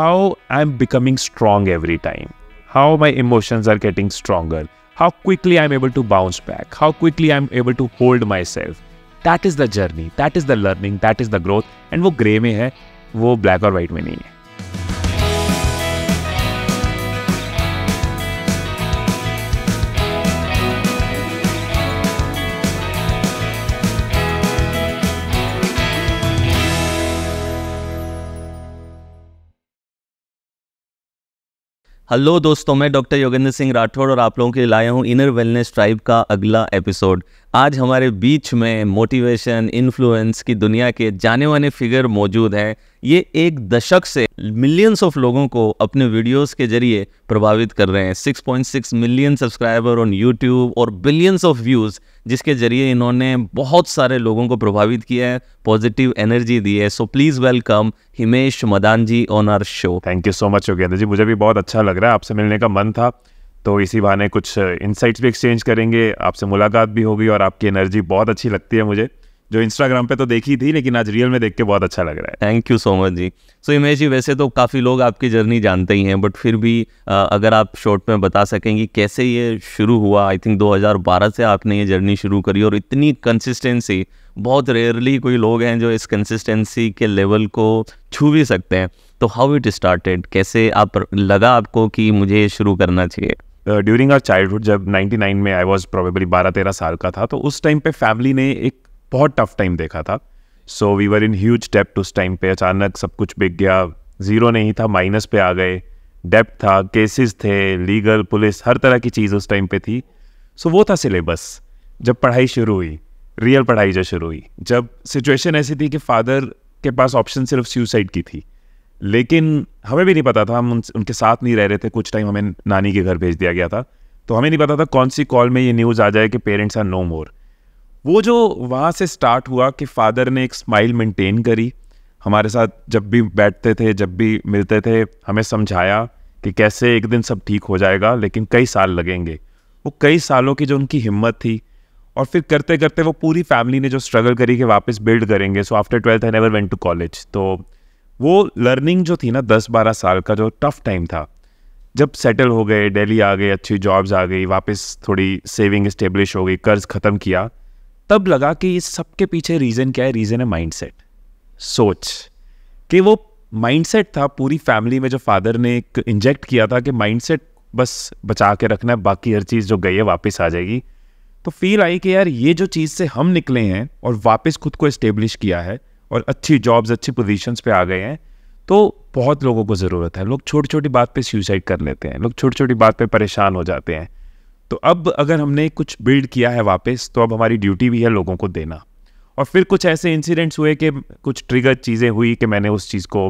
how I'm becoming strong every time, how my emotions are getting stronger, how quickly I'm able to bounce back, how quickly I'm able to hold myself. That is the journey, that is the learning, that is the growth, and वो grey में है वो black और white में नहीं है hello दोस्तों मैं डॉक्टर योगेंद्र सिंह राठौड़ और आप लोगों के लिए लाया हूँ इनर वेलनेस ट्राइब का अगला एपिसोड आज हमारे बीच में मोटिवेशन इन्फ्लुएंस की दुनिया के जाने माने फिगर मौजूद हैं ये एक दशक से मिलियंस ऑफ लोगों को अपने वीडियोस के जरिए प्रभावित कर रहे हैं 6.6 मिलियन सब्सक्राइबर ऑन यूट्यूब और बिलियंस ऑफ व्यूज़ जिसके जरिए इन्होंने बहुत सारे लोगों को प्रभावित किया है पॉजिटिव एनर्जी दी है so please welcome Himesh Madan ji on our show thank you so much Yogendra ji मुझे भी बहुत अच्छा लग रहा है आपसे मिलने का मन था तो इसी बहाने कुछ इंसाइट्स भी एक्सचेंज करेंगे आपसे मुलाकात भी होगी और आपकी एनर्जी बहुत अच्छी लगती है मुझे जो इंस्टाग्राम पे तो देखी थी लेकिन आज रियल में देख के बहुत अच्छा लग रहा है थैंक यू सो मच जी सो so, इमेज जी वैसे तो काफ़ी लोग आपकी जर्नी जानते ही हैं बट फिर भी आ, अगर आप शॉर्ट में बता सकेंगे कैसे ये शुरू हुआ आई थिंक 2012 से आपने ये जर्नी शुरू करी और इतनी कंसिस्टेंसी बहुत रेयरली कोई लोग हैं जो इस कंसिस्टेंसी के लेवल को छू भी सकते हैं तो हाउ इट स्टार्टेड कैसे आप लगा आपको कि मुझे शुरू करना चाहिए ड्यूरिंग आर चाइल्डहुड जब 99 में आई वॉज प्रोबेबली बारह तेरह साल का था तो उस टाइम पे फैमिली ने एक बहुत टफ टाइम देखा था so we were in huge डेप्ट उस टाइम पे अचानक सब कुछ बिक गया ज़ीरो नहीं था माइनस पे आ गए डेप्ट था केसेस थे लीगल पुलिस हर तरह की चीज़ उस टाइम पे थी सो so, वो था सिलेबस जब पढ़ाई शुरू हुई रियल पढ़ाई जो शुरू हुई जब सिचुएशन ऐसी थी कि फादर के पास ऑप्शन सिर्फ सुसाइड की थी लेकिन हमें भी नहीं पता था हम उन, उनके साथ नहीं रह रहे थे कुछ टाइम हमें नानी के घर भेज दिया गया था तो हमें नहीं पता था कौन सी कॉल में ये न्यूज़ आ जाए कि पेरेंट्स आर नो मोर वो जो वहाँ से स्टार्ट हुआ कि फादर ने एक स्माइल मेंटेन करी हमारे साथ जब भी बैठते थे जब भी मिलते थे हमें समझाया कि कैसे एक दिन सब ठीक हो जाएगा लेकिन कई साल लगेंगे वो कई सालों की जो उनकी हिम्मत थी और फिर करते करते वो पूरी फैमिली ने जो स्ट्रगल करी कि वापस बिल्ड करेंगे so after twelfth I never went to college तो वो लर्निंग जो थी ना दस बारह साल का जो टफ टाइम था जब सेटल हो गए दिल्ली आ गए अच्छी जॉब्स आ गई वापस थोड़ी सेविंग इस्टेब्लिश हो गई कर्ज ख़त्म किया तब लगा कि इस सब के पीछे रीज़न क्या है रीज़न है माइंडसेट सोच कि वो माइंडसेट था पूरी फैमिली में जो फादर ने एक इंजेक्ट किया था कि माइंडसेट बस बचा के रखना है बाकी हर चीज़ जो गई है वापस आ जाएगी तो फील आई कि यार ये जो चीज़ से हम निकले हैं और वापस खुद को इस्टेब्लिश किया है और अच्छी जॉब्स अच्छी पोजीशंस पे आ गए हैं तो बहुत लोगों को ज़रूरत है लोग छोटी छोटी बात पे सुसाइड कर लेते हैं लोग छोटी छोटी बात पे परेशान हो जाते हैं तो अब अगर हमने कुछ बिल्ड किया है वापस तो अब हमारी ड्यूटी भी है लोगों को देना और फिर कुछ ऐसे इंसिडेंट्स हुए कि कुछ ट्रिगर चीज़ें हुई कि मैंने उस चीज़ को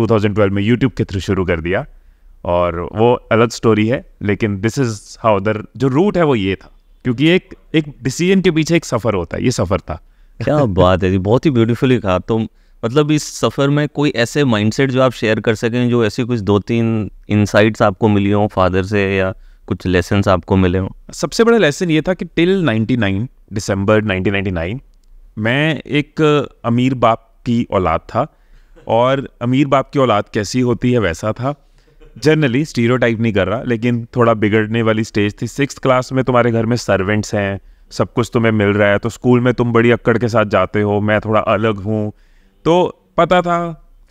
2012 में यूट्यूब के थ्रू शुरू कर दिया और वो अलग स्टोरी है लेकिन दिस इज़ हाउ दर जो रूट है वो ये था क्योंकि एक एक डिसीजन के पीछे एक सफ़र होता है ये सफ़र था क्या बात है जी बहुत ही ब्यूटीफुली कहा तो मतलब इस सफ़र में कोई ऐसे माइंडसेट जो आप शेयर कर सकें जो ऐसी कुछ दो तीन इंसाइट्स आपको मिली हों फादर से या कुछ लेसन आपको मिले हों सबसे बड़ा लेसन ये था कि टिल 99 दिसंबर 1999 मैं एक अमीर बाप की औलाद था और अमीर बाप की औलाद कैसी होती है वैसा था जनरली स्टीरियोटाइप नहीं कर रहा लेकिन थोड़ा बिगड़ने वाली स्टेज थी सिक्स क्लास में तुम्हारे घर में सर्वेंट्स हैं सब कुछ तुम्हें मिल रहा है तो स्कूल में तुम बड़ी अक्कड़ के साथ जाते हो मैं थोड़ा अलग हूँ तो पता था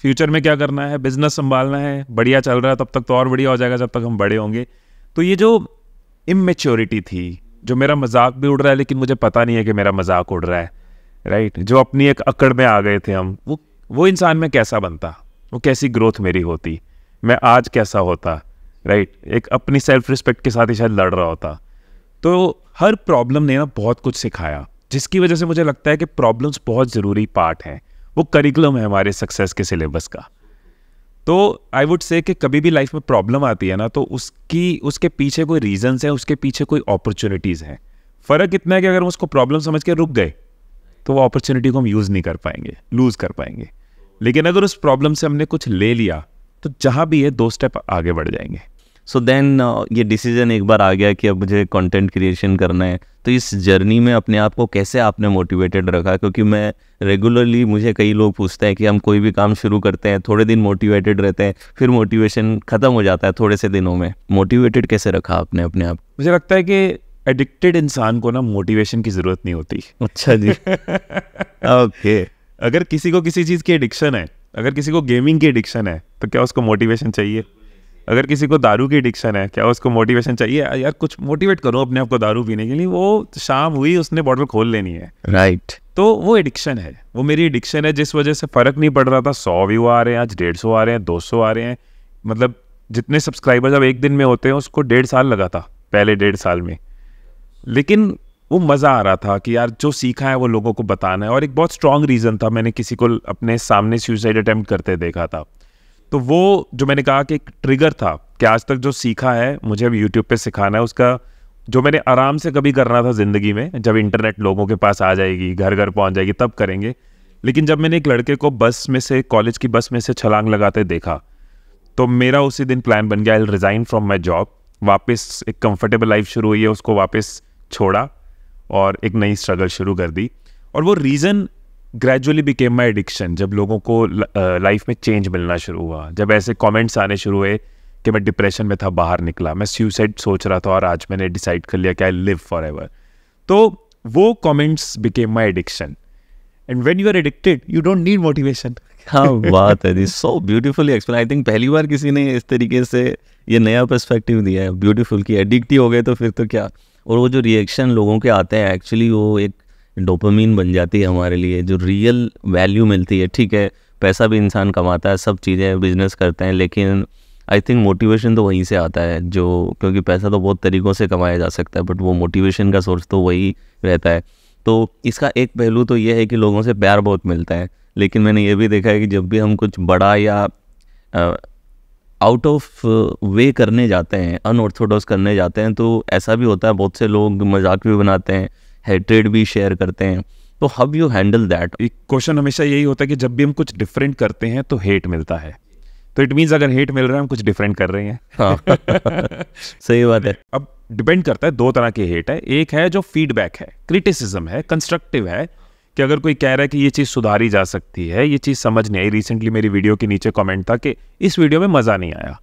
फ्यूचर में क्या करना है बिजनेस संभालना है बढ़िया चल रहा है तब तक तो और बढ़िया हो जाएगा जब तक हम बड़े होंगे तो ये जो इमेच्योरिटी थी जो मेरा मजाक भी उड़ रहा है लेकिन मुझे पता नहीं है कि मेरा मजाक उड़ रहा है राइट जो अपनी एक अकड़ में आ गए थे हम वो वो इंसान में कैसा बनता वो कैसी ग्रोथ मेरी होती मैं आज कैसा होता राइट एक अपनी सेल्फ रिस्पेक्ट के साथ ही शायद लड़ रहा होता तो हर प्रॉब्लम ने ना बहुत कुछ सिखाया जिसकी वजह से मुझे लगता है कि प्रॉब्लम्स बहुत ज़रूरी पार्ट हैं वो करिकुलम है हमारे सक्सेस के सिलेबस का तो आई वुड से कि कभी भी लाइफ में प्रॉब्लम आती है ना तो उसकी उसके पीछे कोई रीजंस हैं उसके पीछे कोई अपॉर्चुनिटीज़ हैं फ़र्क इतना है कि अगर हम उसको प्रॉब्लम समझ के रुक गए तो वो अपॉर्चुनिटी को हम यूज़ नहीं कर पाएंगे लूज़ कर पाएंगे लेकिन अगर उस प्रॉब्लम से हमने कुछ ले लिया तो जहाँ भी है दो स्टेप आगे बढ़ जाएंगे सो so देन uh, ये डिसीजन एक बार आ गया कि अब मुझे कंटेंट क्रिएशन करना है तो इस जर्नी में अपने आप को कैसे आपने मोटिवेटेड रखा क्योंकि मैं रेगुलरली मुझे कई लोग पूछते हैं कि हम कोई भी काम शुरू करते हैं थोड़े दिन मोटिवेटेड रहते हैं फिर मोटिवेशन ख़त्म हो जाता है थोड़े से दिनों में मोटिवेटेड कैसे रखा आपने अपने आप मुझे लगता है कि एडिक्टेड इंसान को ना मोटिवेशन की ज़रूरत नहीं होती अच्छा जी ओके अगर किसी को किसी चीज़ की एडिक्शन है अगर किसी को गेमिंग की एडिक्शन है तो क्या उसको मोटिवेशन चाहिए अगर किसी को दारू की एडिक्शन है क्या उसको मोटिवेशन चाहिए यार कुछ मोटिवेट करो अपने आप को दारू पीने के लिए वो शाम हुई उसने बॉटल खोल लेनी है राइट right. तो वो एडिक्शन है वो मेरी एडिक्शन है जिस वजह से फ़र्क नहीं पड़ रहा था सौ व्यू आ रहे हैं आज डेढ़ सौ आ रहे हैं दो सौ आ रहे हैं मतलब जितने सब्सक्राइबर अब एक दिन में होते हैं उसको डेढ़ साल लगा था पहले डेढ़ साल में लेकिन वो मज़ा आ रहा था कि यार जो सीखा है वो लोगों को बताना है और एक बहुत स्ट्रांग रीज़न था मैंने किसी को अपने सामने सुसाइड अटैम्प्ट करते देखा था तो वो जो मैंने कहा कि एक ट्रिगर था कि आज तक जो सीखा है मुझे अब यूट्यूब पे सिखाना है उसका जो मैंने आराम से कभी करना था ज़िंदगी में जब इंटरनेट लोगों के पास आ जाएगी घर घर पहुंच जाएगी तब करेंगे लेकिन जब मैंने एक लड़के को बस में से कॉलेज की बस में से छलांग लगाते देखा तो मेरा उसी दिन प्लान बन गया I resign from my job वापस एक कंफर्टेबल लाइफ शुरू हुई है उसको वापस छोड़ा और एक नई स्ट्रगल शुरू कर दी और वो reason gradually became my addiction जब लोगों को लाइफ में चेंज मिलना शुरू हुआ जब ऐसे कॉमेंट्स आने शुरू हुए कि मैं डिप्रेशन में था बाहर निकला मैं सुसाइड सोच रहा था और आज मैंने डिसाइड कर लिया कि आई लिव फॉर एवर तो वो comments became my addiction and when you are addicted you don't need motivation हाँ बात है this so beautifully explain I think पहली बार किसी ने इस तरीके से ये नया पर्सपेक्टिव दिया है ब्यूटीफुल कि एडिक्ट ही हो गए तो फिर तो क्या और वो जो रिएक्शन लोगों के आते हैं एक्चुअली वो एक डोपामीन बन जाती है हमारे लिए जो रियल वैल्यू मिलती है ठीक है पैसा भी इंसान कमाता है सब चीज़ें बिजनेस करते हैं लेकिन आई थिंक मोटिवेशन तो वहीं से आता है जो क्योंकि पैसा तो बहुत तरीक़ों से कमाया जा सकता है बट वो मोटिवेशन का सोर्स तो वही रहता है तो इसका एक पहलू तो ये है कि लोगों से प्यार बहुत मिलता है लेकिन मैंने ये भी देखा है कि जब भी हम कुछ बड़ा या आउट ऑफ वे करने जाते हैं अनऑर्थोडॉक्स करने जाते हैं तो ऐसा भी होता है बहुत से लोग मजाक भी बनाते हैं हेट्रेड भी शेयर करते हैं तो हाउ यू हैंडल दैट एक क्वेश्चन हमेशा यही होता है कि जब भी हम कुछ डिफरेंट करते हैं तो हेट मिलता है तो इट मीन्स अगर हेट मिल रहा है हम कुछ डिफरेंट कर रहे हैं हाँ। सही बात है अब डिपेंड करता है दो तरह के हेट है एक है जो फीडबैक है क्रिटिसिज्म है कंस्ट्रक्टिव है कि अगर कोई कह रहा है कि ये चीज़ सुधारी जा सकती है ये चीज़ समझ नहीं आई रिसेंटली मेरी वीडियो के नीचे कमेंट था कि इस वीडियो में मज़ा नहीं आया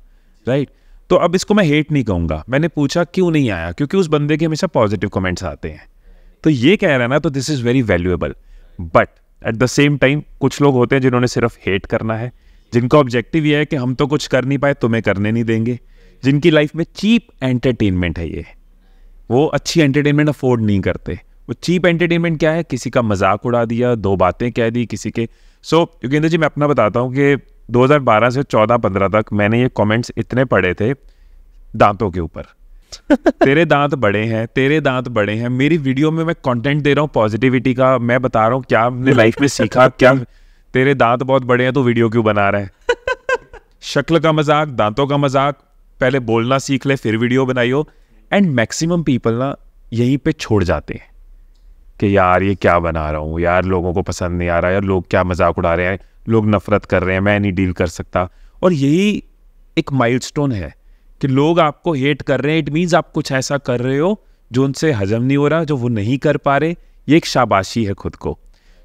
राइट तो अब इसको मैं हेट नहीं कहूँगा मैंने पूछा क्यों नहीं आया क्योंकि उस बंदे के हमेशा पॉजिटिव कमेंट्स आते हैं तो ये कह रहा है ना तो this is very valuable but at the same time कुछ लोग होते हैं जिन्होंने सिर्फ हेट करना है जिनका ऑब्जेक्टिव ये है कि हम तो कुछ कर नहीं पाए तुम्हें करने नहीं देंगे जिनकी लाइफ में चीप एंटरटेनमेंट है ये वो अच्छी एंटरटेनमेंट अफोर्ड नहीं करते वो चीप एंटरटेनमेंट क्या है किसी का मजाक उड़ा दिया दो बातें कह दी किसी के सो so, योगेंद्र जी मैं अपना बताता हूँ कि 2012 से 14-15 तक मैंने ये कमेंट्स इतने पढ़े थे दांतों के ऊपर तेरे दांत बड़े हैं तेरे दांत बड़े हैं मेरी वीडियो में मैं कंटेंट दे रहा हूँ पॉजिटिविटी का मैं बता रहा हूँ क्या हमने लाइफ में सीखा क्या तेरे दांत बहुत बड़े हैं तो वीडियो क्यों बना रहे हैं शक्ल का मजाक दांतों का मजाक पहले बोलना सीख ले फिर वीडियो बनाइयो एंड मैक्सिमम पीपल ना यहीं पे छोड़ जाते हैं कि यार ये क्या बना रहा हूँ यार लोगों को पसंद नहीं आ रहा यार लोग क्या मजाक उड़ा रहे हैं लोग नफरत कर रहे हैं मैं नहीं डील कर सकता और यही एक माइलस्टोन है कि लोग आपको हेट कर रहे हैं इट मीन्स आप कुछ ऐसा कर रहे हो जो उनसे हजम नहीं हो रहा जो वो नहीं कर पा रहे ये एक शाबाशी है खुद को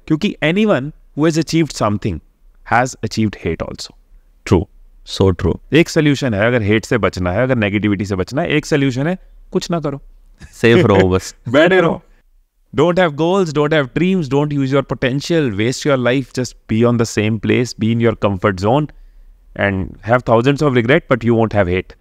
क्योंकि anyone who has achieved something has achieved hate also true so true एक सोल्यूशन है अगर हेट से बचना है अगर नेगेटिविटी से बचना है एक सोल्यूशन है कुछ ना करो सेफ रहो बस बैठे रहो don't have goals don't have dreams don't use your potential waste your life just be on the same place be in your comfort zone and have thousands of regret but you won't have hate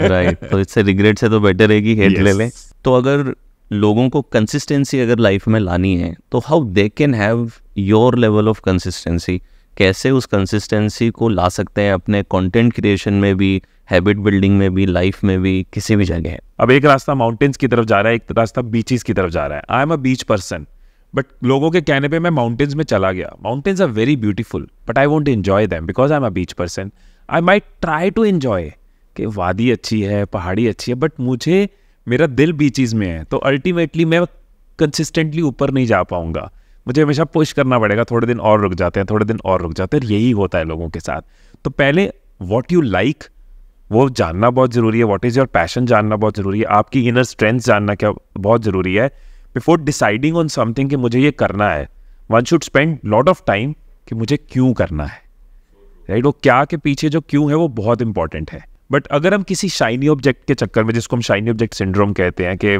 right तो इससे regret से तो better है कि hate yes. ले लें तो अगर लोगों को कंसिस्टेंसी अगर लाइफ में लानी है तो how they can have your level of consistency कैसे उस कंसिस्टेंसी को ला सकते हैं अपने कंटेंट क्रिएशन में भी हैबिट बिल्डिंग में भी लाइफ में भी किसी भी जगह अब एक रास्ता माउंटेन्स की तरफ जा रहा है एक रास्ता बीचेस की तरफ जा रहा है I am a beach person but लोगों के कहने पे मैं माउंटेन्स में चला गया mountains are very beautiful but I won't enjoy them because I am a beach person I might try to enjoy कि वादी अच्छी है पहाड़ी अच्छी है बट मुझे मेरा दिल बीचीज़ में है तो अल्टीमेटली मैं कंसिस्टेंटली ऊपर नहीं जा पाऊँगा मुझे हमेशा पुश करना पड़ेगा थोड़े दिन और रुक जाते हैं थोड़े दिन और रुक जाते हैं यही होता है लोगों के साथ तो पहले वॉट यू लाइक वो जानना बहुत ज़रूरी है वॉट इज़ योर पैशन जानना बहुत ज़रूरी है आपकी इनर स्ट्रेंथ जानना क्या बहुत ज़रूरी है बिफोर डिसाइडिंग ऑन समथिंग कि मुझे ये करना है one should spend lot of time कि मुझे क्यों करना है राइट right? वो क्या के पीछे जो क्यों है वो बहुत इंपॉर्टेंट है बट अगर हम किसी शाइनी ऑब्जेक्ट के चक्कर में जिसको हम शाइनी ऑब्जेक्ट सिंड्रोम कहते हैं कि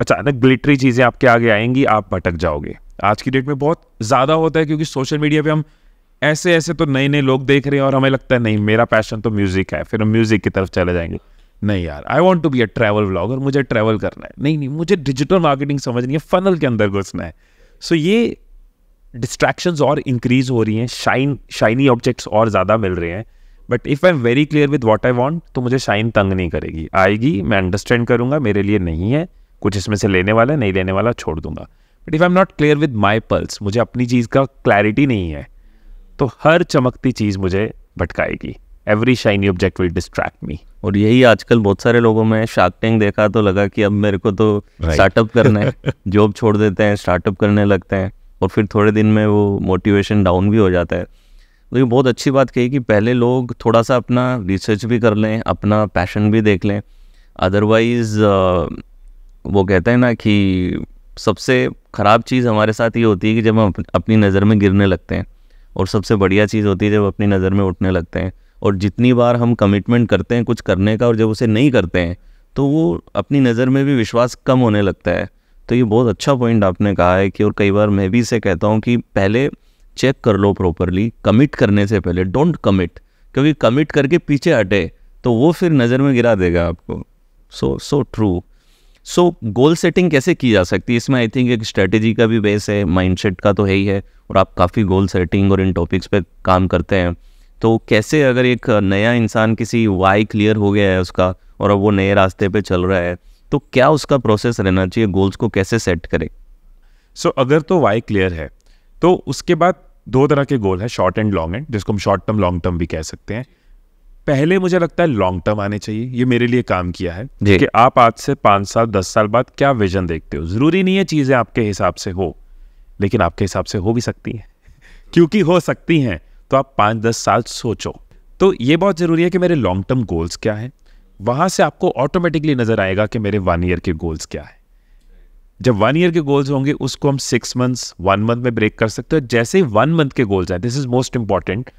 अचानक ग्लिटरी चीज़ें आपके आगे आएंगी आप भटक जाओगे आज की डेट में बहुत ज़्यादा होता है क्योंकि सोशल मीडिया पे हम ऐसे ऐसे तो नए नए लोग देख रहे हैं और हमें लगता है नहीं मेरा पैशन तो म्यूज़िक है फिर हम म्यूज़िक की तरफ चले जाएंगे नहीं यार I want to be a travel और मुझे ट्रैवल करना है नहीं नहीं मुझे डिजिटल मार्केटिंग समझनी है फनल के अंदर घुसना है सो so, ये डिस्ट्रैक्शंस और इंक्रीज हो रही हैं शाइन शाइनी ऑब्जेक्ट्स और ज़्यादा मिल रहे हैं but if I am very clear with what I want तो मुझे शाइन तंग नहीं करेगी आएगी मैं अंडरस्टैंड करूंगा मेरे लिए नहीं है कुछ इसमें से लेने वाला नहीं लेने वाला छोड़ दूंगा but if I am not clear with my pulse मुझे अपनी चीज़ का क्लैरिटी नहीं है तो हर चमकती चीज़ मुझे भटकाएगी every shiny object will distract me और यही आजकल बहुत सारे लोगों में शार्क टैंक देखा तो लगा कि अब मेरे को तो स्टार्टअप right. करना है जॉब छोड़ देते हैं स्टार्टअप करने लगते हैं और फिर थोड़े दिन में वो मोटिवेशन डाउन भी हो जाता है लेकिन बहुत अच्छी बात कही कि पहले लोग थोड़ा सा अपना रिसर्च भी कर लें अपना पैशन भी देख लें अदरवाइज़ वो कहते हैं ना कि सबसे ख़राब चीज़ हमारे साथ ये होती है कि जब हम अपनी नज़र में गिरने लगते हैं और सबसे बढ़िया चीज़ होती है जब अपनी नज़र में उठने लगते हैं और जितनी बार हम कमिटमेंट करते हैं कुछ करने का और जब उसे नहीं करते हैं तो वो अपनी नज़र में भी विश्वास कम होने लगता है तो ये बहुत अच्छा पॉइंट आपने कहा है कि और कई बार मैं भी इसे कहता हूँ कि पहले चेक कर लो प्रॉपरली कमिट करने से पहले डोंट कमिट क्योंकि कमिट करके पीछे हटे तो वो फिर नज़र में गिरा देगा आपको सो so true so goal setting कैसे की जा सकती है इसमें आई थिंक एक स्ट्रेटेजी का भी बेस है माइंडसेट का तो है ही है और आप काफ़ी गोल सेटिंग और इन टॉपिक्स पे काम करते हैं तो कैसे अगर एक नया इंसान किसी वाई क्लियर हो गया है उसका और अब वो नए रास्ते पे चल रहा है तो क्या उसका प्रोसेस रहना चाहिए गोल्स को कैसे सेट करें सो so, अगर तो वाई क्लियर है तो उसके बाद दो तरह के गोल हैं शॉर्ट एंड लॉन्ग एंड जिसको हम शॉर्ट टर्म लॉन्ग टर्म भी कह सकते हैं पहले मुझे लगता है लॉन्ग टर्म आने चाहिए ये मेरे लिए काम किया है कि आप आज से पाँच साल दस साल बाद क्या विजन देखते हो ज़रूरी नहीं है चीज़ें आपके हिसाब से हो लेकिन आपके हिसाब से हो भी सकती हैं क्योंकि हो सकती हैं तो आप पाँच दस साल सोचो तो ये बहुत ज़रूरी है कि मेरे लॉन्ग टर्म गोल्स क्या हैं वहाँ से आपको ऑटोमेटिकली नज़र आएगा कि मेरे वन ईयर के गोल्स क्या है जब वन ईयर के गोल्स होंगे उसको हम सिक्स मंथ्स वन मंथ में ब्रेक कर सकते हो जैसे ही वन मंथ के गोल्स हैं दिस इज मोस्ट इंपॉर्टेंट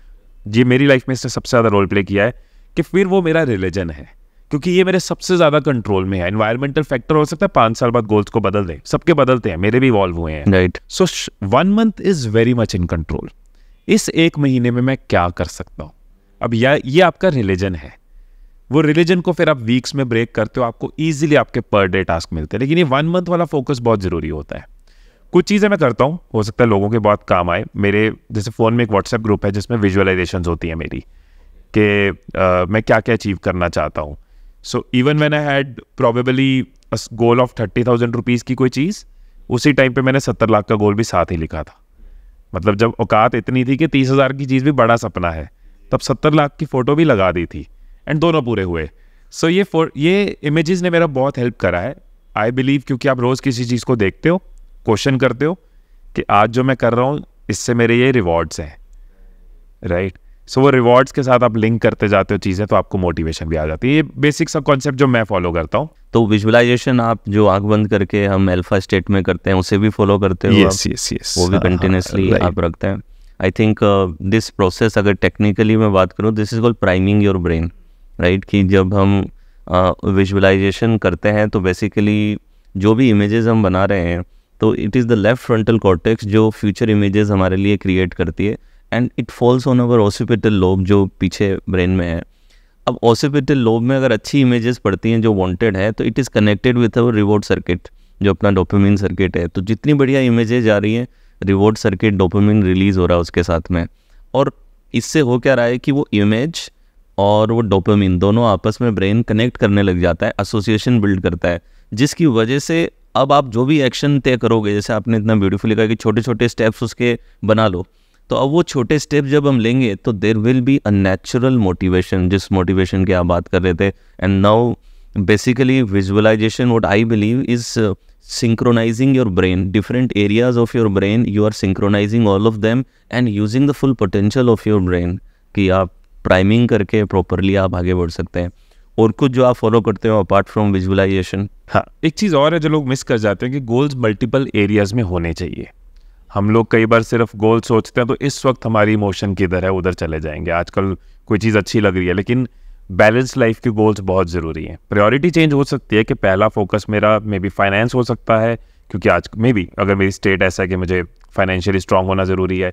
ये मेरी लाइफ में इसने सबसे ज़्यादा रोल प्ले किया है कि फिर वो मेरा रिलीजन है क्योंकि ये मेरे सबसे ज़्यादा कंट्रोल में है इन्वायरमेंटल फैक्टर हो सकता है पाँच साल बाद गोल्स को बदल दे सबके बदलते हैं मेरे भी इवॉल्व हुए हैं right so one month is very much in control इस एक महीने में मैं क्या कर सकता हूँ अब या ये आपका रिलीजन है वो रिलीजन को फिर आप वीक्स में ब्रेक करते हो आपको ईजिली आपके पर डे टास्क मिलते हैं लेकिन ये वन मंथ वाला फोकस बहुत ज़रूरी होता है कुछ चीज़ें मैं करता हूँ हो सकता है लोगों के बहुत काम आए मेरे जैसे फ़ोन में एक व्हाट्सएप ग्रुप है जिसमें विजुअलाइजेशन होती है मेरी कि मैं क्या क्या अचीव करना चाहता हूँ so even man I had probably goal of thirty thousand rupees की कोई चीज़ उसी टाइम पे मैंने सत्तर लाख का गोल भी साथ ही लिखा था मतलब जब औकात इतनी थी कि तीस हज़ार की चीज़ भी बड़ा सपना है तब सत्तर लाख की फ़ोटो भी लगा दी थी एंड दोनों पूरे हुए सो so ये फोर ये इमेजेस ने मेरा बहुत हेल्प करा है आई बिलीव क्योंकि आप रोज़ किसी चीज़ को देखते हो क्वेश्चन करते हो कि आज जो मैं कर रहा हूँ इससे मेरे ये रिवॉर्ड्स हैं राइट सो वो रिवॉर्ड्स के साथ आप लिंक करते जाते हो चीज़ें तो आपको मोटिवेशन भी आ जाती है ये बेसिक सब कॉन्सेप्ट जो मैं फॉलो करता हूँ तो विजुअलाइजेशन आप जो आग बंद करके हम अल्फा स्टेट में करते हैं उसे भी फॉलो करते हो yes, yes, yes. वो भी कंटिन्यूसली हाँ, आप रखते हैं आई थिंक दिस प्रोसेस अगर टेक्निकली मैं बात करूँ this is called priming your brain right कि जब हम विजुअलाइजेशन करते हैं तो बेसिकली जो भी इमेजेस हम बना रहे हैं तो it is the left frontal cortex जो फ्यूचर इमेजेस हमारे लिए क्रिएट करती है and it falls on our occipital lobe जो पीछे ब्रेन में है अब ऑसिपिटल लोब में अगर अच्छी इमेजेस पड़ती हैं जो वांटेड है तो it is connected with our reward circuit जो अपना डोपामिन सर्किट है तो जितनी बढ़िया इमेजेज आ रही हैं रिवॉर्ड सर्किट डोपामिन रिलीज़ हो रहा है उसके साथ में और इससे हो क्या रहा है कि वो इमेज और वो डोपामिन दोनों आपस में ब्रेन कनेक्ट करने लग जाता है एसोसिएशन बिल्ड करता है जिसकी वजह से अब आप जो भी एक्शन तय करोगे जैसे आपने इतना ब्यूटीफुली कहा कि छोटे छोटे स्टेप्स उसके बना लो तो अब वो छोटे स्टेप जब हम लेंगे तो there will be a natural motivation जिस मोटिवेशन की आप बात कर रहे थे and now basically visualisation what I believe is synchronising your brain different areas of your brain you are synchronising all of them and using the full potential of your brain कि आप priming करके properly आप आगे बढ़ सकते हैं और कुछ जो आप फॉलो करते हो अपार्ट फ्रॉम विजुअलाइजेशन हाँ एक चीज़ और है जो लोग मिस कर जाते हैं कि गोल्स मल्टीपल एरियाज में होने चाहिए हम लोग कई बार सिर्फ गोल सोचते हैं तो इस वक्त हमारी इमोशन किधर है उधर चले जाएंगे आजकल कोई चीज़ अच्छी लग रही है लेकिन बैलेंस लाइफ के गोल्स बहुत ज़रूरी हैं प्रायोरिटी चेंज हो सकती है कि पहला फोकस मेरा मे बी फाइनेंस हो सकता है क्योंकि आज मे बी अगर मेरी स्टेट ऐसा है कि मुझे फाइनेंशियली स्ट्रांग होना ज़रूरी है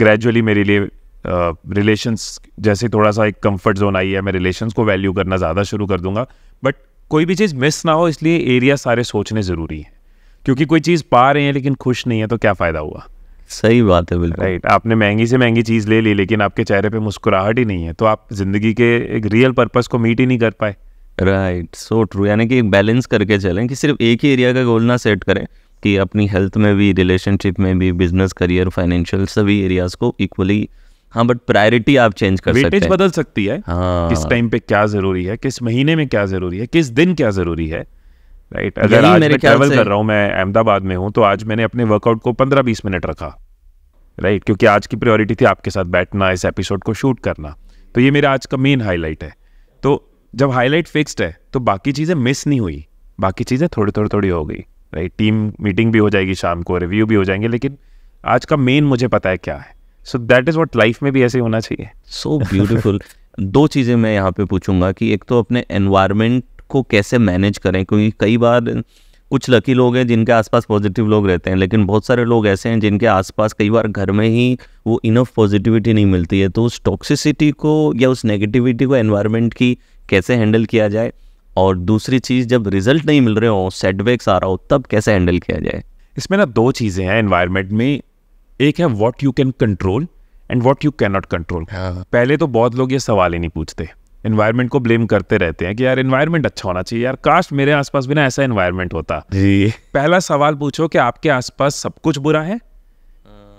ग्रेजुअली मेरे लिए रिलेशंस uh, जैसे थोड़ा सा एक कंफर्ट जोन आई है मैं रिलेशंस को वैल्यू करना ज़्यादा शुरू कर दूंगा बट कोई भी चीज़ मिस ना हो इसलिए एरिया सारे सोचने ज़रूरी है क्योंकि कोई चीज़ पा रहे हैं लेकिन खुश नहीं है तो क्या फ़ायदा हुआ सही बात है बिल्कुल राइट right. आपने महंगी से महंगी चीज़ ले ली लेकिन आपके चेहरे पे मुस्कुराहट ही नहीं है तो आप ज़िंदगी के एक रियल पर्पस को मीट ही नहीं कर पाए राइट सो ट्रू यानी कि एक बैलेंस करके चलें कि सिर्फ एक ही एरिया का गोल ना सेट करें कि अपनी हेल्थ में भी रिलेशनशिप में भी बिजनेस करियर फाइनेंशियल सभी एरियाज़ को इक्वली हाँ बट प्रायोरिटी आप चेंज कर सकते हैं बदल सकती है हाँ। किस टाइम पे क्या जरूरी है किस महीने में क्या जरूरी है किस दिन क्या जरूरी है राइट अगर आज मैं ट्रेवल कर रहा हूँ मैं अहमदाबाद में हूँ तो आज मैंने अपने वर्कआउट को पंद्रह बीस मिनट रखा राइट क्योंकि आज की प्रायोरिटी थी आपके साथ बैठना इस एपिसोड को शूट करना तो ये मेरा आज का मेन हाईलाइट है तो जब हाईलाइट फिक्स्ड है तो बाकी चीज़ें मिस नहीं हुई बाकी चीज़ें थोड़ी थोड़ी थोड़ी हो गई राइट टीम मीटिंग भी हो जाएगी शाम को रिव्यू भी हो जाएंगे लेकिन आज का मेन मुझे पता है क्या है so that is what life में भी ऐसे होना चाहिए सो ब्यूटिफुल दो चीज़ें मैं यहाँ पे पूछूंगा कि एक तो अपने एनवायरमेंट को कैसे मैनेज करें क्योंकि कई बार कुछ लकी लोग हैं जिनके आसपास पॉजिटिव लोग रहते हैं लेकिन बहुत सारे लोग ऐसे हैं जिनके आसपास कई बार घर में ही वो इनफ पॉजिटिविटी नहीं मिलती है तो उस टॉक्सिसिटी को या उस नेगेटिविटी को एनवायरमेंट की कैसे हैंडल किया जाए और दूसरी चीज़ जब रिजल्ट नहीं मिल रहे हो सेटबैक्स आ रहा हो तब कैसे हैंडल किया जाए इसमें ना दो चीज़ें हैं एनवायरनमेंट में एक है what you can control and what you cannot control पहले तो बहुत लोग ये सवाल ही नहीं पूछते इन्वायरमेंट को ब्लेम करते रहते हैं कि यार इन्वायरमेंट अच्छा होना चाहिए यार कास्ट मेरे आसपास भी ना ऐसा इन्वायरमेंट होता जी पहला सवाल पूछो कि आपके आसपास सब कुछ बुरा है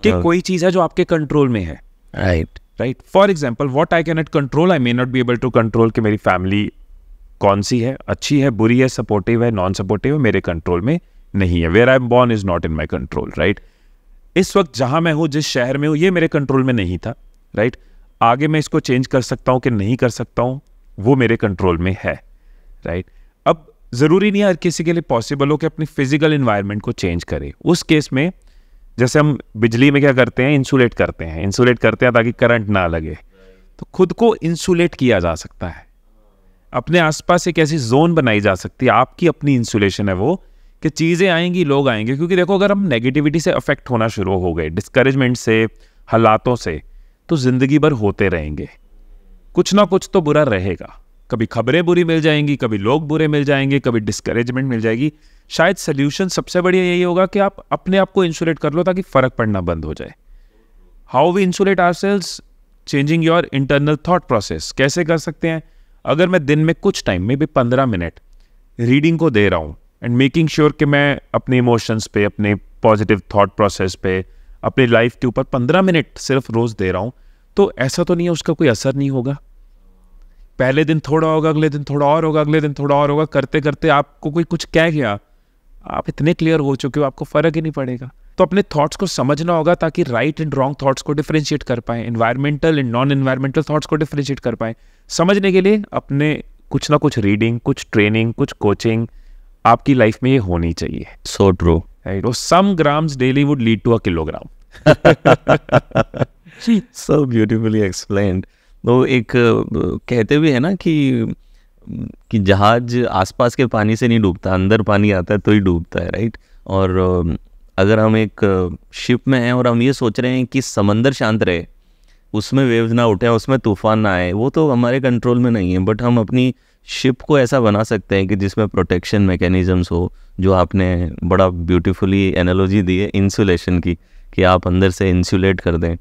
कि हाँ। कोई चीज है जो आपके कंट्रोल में है right right for example what I can not control I may not be able to control कि मेरी फैमिली कौन सी है अच्छी है बुरी है सपोर्टिव है नॉन सपोर्टिव है मेरे कंट्रोल में नहीं है where I am born is not in my control right इस वक्त जहां मैं हूं जिस शहर में हूं ये मेरे कंट्रोल में नहीं था राइट आगे मैं इसको चेंज कर सकता हूं कि नहीं कर सकता हूं वो मेरे कंट्रोल में है राइट अब ज़रूरी नहीं हर किसी के लिए पॉसिबल हो कि अपनी फिजिकल इन्वायरमेंट को चेंज करे उस केस में जैसे हम बिजली में क्या करते हैं इंसुलेट करते हैं इंसुलेट करते हैं ताकि करंट ना लगे तो खुद को इंसुलेट किया जा सकता है अपने आसपास एक ऐसी जोन बनाई जा सकती है आपकी अपनी इंसुलेशन है वो कि चीज़ें आएंगी लोग आएंगे क्योंकि देखो अगर हम नेगेटिविटी से अफेक्ट होना शुरू हो गए डिस्करेजमेंट से हालातों से तो ज़िंदगी भर होते रहेंगे कुछ ना कुछ तो बुरा रहेगा कभी खबरें बुरी मिल जाएंगी कभी लोग बुरे मिल जाएंगे कभी डिस्करेजमेंट मिल जाएगी शायद सोल्यूशन सबसे बढ़िया यही होगा कि आप अपने आप को इंसुलेट कर लो ताकि फ़र्क पड़ना बंद हो जाए how we insulate our cells changing your internal thought process कैसे कर सकते हैं अगर मैं दिन में कुछ टाइम में भी पंद्रह मिनट रीडिंग को दे रहा हूँ एंड मेकिंग श्योर कि मैं अपने इमोशंस पे अपने पॉजिटिव थॉट प्रोसेस पे अपनी लाइफ के ऊपर पंद्रह मिनट सिर्फ रोज़ दे रहा हूँ तो ऐसा तो नहीं है उसका कोई असर नहीं होगा पहले दिन थोड़ा होगा अगले दिन थोड़ा और होगा अगले दिन थोड़ा और होगा करते करते आपको कोई कुछ कह गया आप इतने क्लियर हो चुके हो आपको फ़र्क ही नहीं पड़ेगा तो अपने थॉट्स को समझना होगा ताकि राइट एंड रॉन्ग थॉट्स को डिफ्रेंशिएट कर पाएँ environmental and non environmental thoughts को डिफ्रेंशिएट कर पाएँ समझने के लिए अपने कुछ ना कुछ रीडिंग कुछ ट्रेनिंग कुछ कोचिंग आपकी लाइफ में ये होनी चाहिए सो ट्रू राइट वो some grams daily would lead to a kilogram so beautifully explain वो एक कहते हुए है ना कि कि जहाज आसपास के पानी से नहीं डूबता अंदर पानी आता है तो ही डूबता है राइट और अगर हम एक शिप में हैं और हम ये सोच रहे हैं कि समंदर शांत रहे उसमें वेव्स ना उठे उसमें तूफान ना आए वो तो हमारे कंट्रोल में नहीं है बट हम अपनी शिप को ऐसा बना सकते हैं कि जिसमें प्रोटेक्शन मैकेनिज़म्स हो जो आपने बड़ा ब्यूटीफुली एनालॉजी दी है इंसुलेशन की कि आप अंदर से इंसुलेट कर दें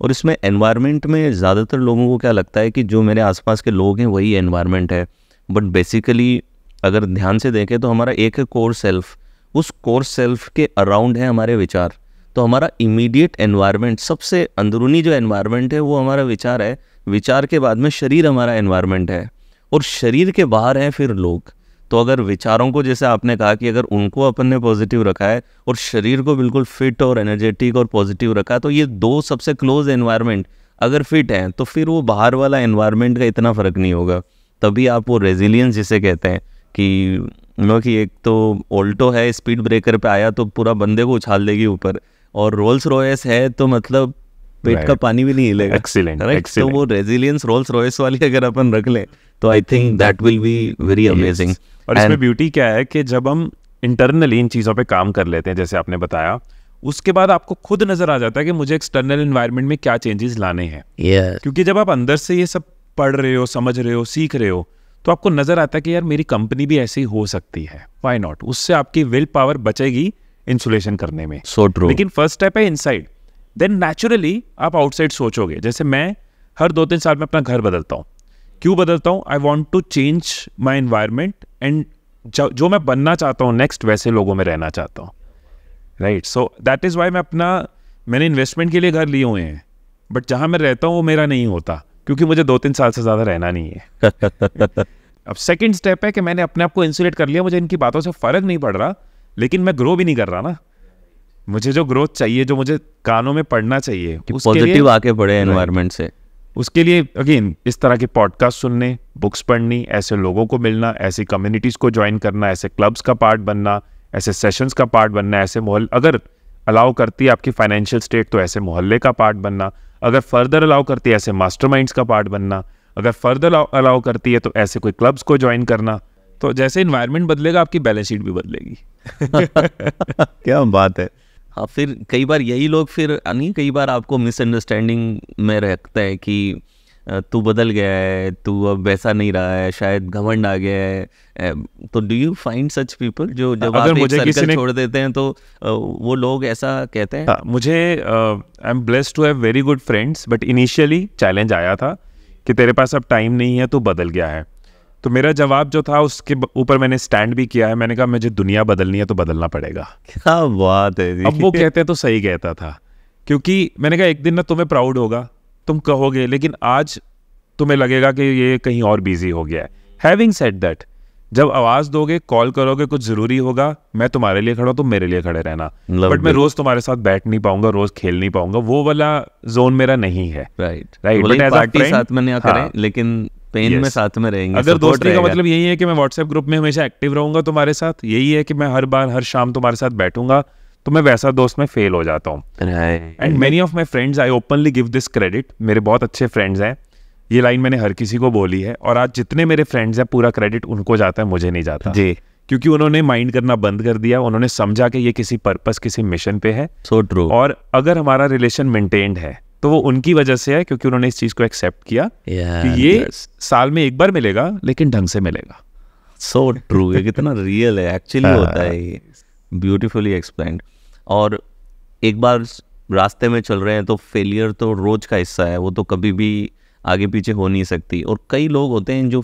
और इसमें एनवायरनमेंट में ज़्यादातर लोगों को क्या लगता है कि जो मेरे आसपास के लोग हैं वही एनवायरनमेंट है बट बेसिकली अगर ध्यान से देखें तो हमारा एक है कोर सेल्फ उस कोर सेल्फ के अराउंड है हमारे विचार तो हमारा इमीडिएट एनवायरनमेंट सबसे अंदरूनी जो एनवायरनमेंट है वो हमारा विचार है विचार के बाद में शरीर हमारा एनवायरनमेंट है और शरीर के बाहर हैं फिर लोग तो अगर विचारों को जैसे आपने कहा कि अगर उनको अपन ने पॉजिटिव रखा है और शरीर को बिल्कुल फिट और एनर्जेटिक और पॉजिटिव रखा है तो ये दो सबसे क्लोज एनवायरनमेंट अगर फिट हैं तो फिर वो बाहर वाला एनवायरनमेंट का इतना फ़र्क नहीं होगा तभी आप वो रेजिलियंस जिसे कहते हैं कि मतलब कि एक तो ओल्टो है स्पीड ब्रेकर पे आया तो पूरा बंदे को उछाल देगी ऊपर और रोल्स रॉयस है तो मतलब पेट right. का पानी भी नहीं हिलेगा एक्सीलेंट तो वो रेजिलियंस रोल्स रॉयस वाली अगर अपन रख लें तो I think that will be very amazing और इसमें ब्यूटी क्या है कि जब हम इंटरनली इन चीज़ों पे काम कर लेते हैं जैसे आपने बताया उसके बाद आपको खुद नजर आ जाता है कि मुझे एक्सटर्नल इन्वायरमेंट में क्या चेंजेस लाने हैं yes. क्योंकि जब आप अंदर से ये सब पढ़ रहे हो समझ रहे हो सीख रहे हो तो आपको नजर आता है कि यार मेरी कंपनी भी ऐसी हो सकती है वाई नॉट उससे आपकी विल पावर बचेगी इंसुलेशन करने में सो so लेकिन फर्स्ट स्टेप है इनसाइड देन नेचुरली आप आउटसाइड सोचोगे जैसे मैं हर दो तीन साल में अपना घर बदलता हूँ क्यों बदलता हूँ I want to change my environment and जो मैं बनना चाहता हूँ नेक्स्ट वैसे लोगों में रहना चाहता हूँ right so that is why मैं अपना मैंने इन्वेस्टमेंट के लिए घर लिए हुए हैं बट जहाँ मैं रहता हूँ वो मेरा नहीं होता क्योंकि मुझे दो तीन साल से ज़्यादा रहना नहीं है अब सेकेंड स्टेप है कि मैंने अपने आप को इंसुलेट कर लिया मुझे इनकी बातों से फ़र्क नहीं पड़ रहा लेकिन मैं ग्रो भी नहीं कर रहा ना मुझे जो ग्रोथ चाहिए जो मुझे कानों में पढ़ना चाहिए पॉजिटिव आके पड़े एनवायरमेंट से उसके लिए अगेन इस तरह के पॉडकास्ट सुनने बुक्स पढ़नी ऐसे लोगों को मिलना ऐसी कम्युनिटीज़ को ज्वाइन करना ऐसे क्लब्स का पार्ट बनना ऐसे सेशंस का पार्ट बनना ऐसे मोहल अगर अलाउ करती है आपकी फाइनेंशियल स्टेट तो ऐसे मोहल्ले का पार्ट बनना अगर फर्दर अलाउ करती है ऐसे मास्टर का पार्ट बनना अगर फर्दर अलाउ करती है तो ऐसे कोई क्लब्स को ज्वाइन करना तो जैसे इन्वायरमेंट बदलेगा आपकी बैलेंस शीट भी बदलेगी क्या बात है हाँ फिर कई बार यही लोग फिर नहीं कई बार आपको मिसअंडरस्टैंडिंग में रखते हैं कि तू बदल गया है तू अब वैसा नहीं रहा है शायद घमंड आ गया है तो do you find such people जो जब अगर आप मुझे एक सर्कल छोड़ देते हैं तो वो लोग ऐसा कहते हैं हाँ, मुझे I am blessed to have very good friends but initially challenge आया था कि तेरे पास अब टाइम नहीं है तो बदल गया है तो मेरा जवाब जो था उसके ऊपर मैंने स्टैंड भी किया है मैंने कहा मुझे दुनिया बदलनी है तो बदलना पड़ेगा क्या बात है अब वो कहते तो सही कहता था क्योंकि मैंने कहा एक दिन ना तुम्हें प्राउड होगा तुम कहोगे लेकिन आज तुम्हें लगेगा कि ये कहीं और बिजी हो गया है हैविंग सेट दैट जब आवाज़ दोगे कॉल करोगे कुछ ज़रूरी होगा मैं तुम्हारे लिए खड़ा तुम मेरे लिए खड़े रहना बट मैं रोज़ तुम्हारे साथ बैठ नहीं पाऊंगा रोज़ खेल नहीं पाऊंगा वो वाला जोन मेरा नहीं है राइट राइट पार्टी साथ में नहीं हाँ। लेकिन पेन yes. में साथ में रहेंगे अगर दोस्ती का मतलब यही है कि मैं व्हाट्सएप ग्रुप में हमेशा एक्टिव रहूंगा तुम्हारे साथ यही है कि मैं हर बार हर शाम तुम्हारे साथ बैठूंगा तो मैं वैसा दोस्त में फेल हो जाता हूँ and many of my friends I openly give this credit मेरे बहुत अच्छे फ्रेंड्स हैं ये लाइन मैंने हर किसी को बोली है और आज जितने मेरे फ्रेंड्स हैं पूरा क्रेडिट उनको जाता है मुझे नहीं जाता जी क्योंकि उन्होंने माइंड करना बंद कर दिया उन्होंने समझा कि ये किसी पर्पस किसी मिशन पे है सो so ट्रू और अगर हमारा रिलेशन मेंटेन्ड है तो वो उनकी वजह से है क्योंकि उन्होंने इस चीज को एक्सेप्ट किया yeah, कि ये yes. साल में एक बार मिलेगा लेकिन ढंग से मिलेगा सो so ट्रू ये कितना रियल है एक्चुअली हाँ। होता है ये ब्यूटिफुली एक्सप्लेन और एक बार रास्ते में चल रहे हैं तो फेलियर तो रोज का हिस्सा है वो तो कभी भी आगे पीछे हो नहीं सकती और कई लोग होते हैं जो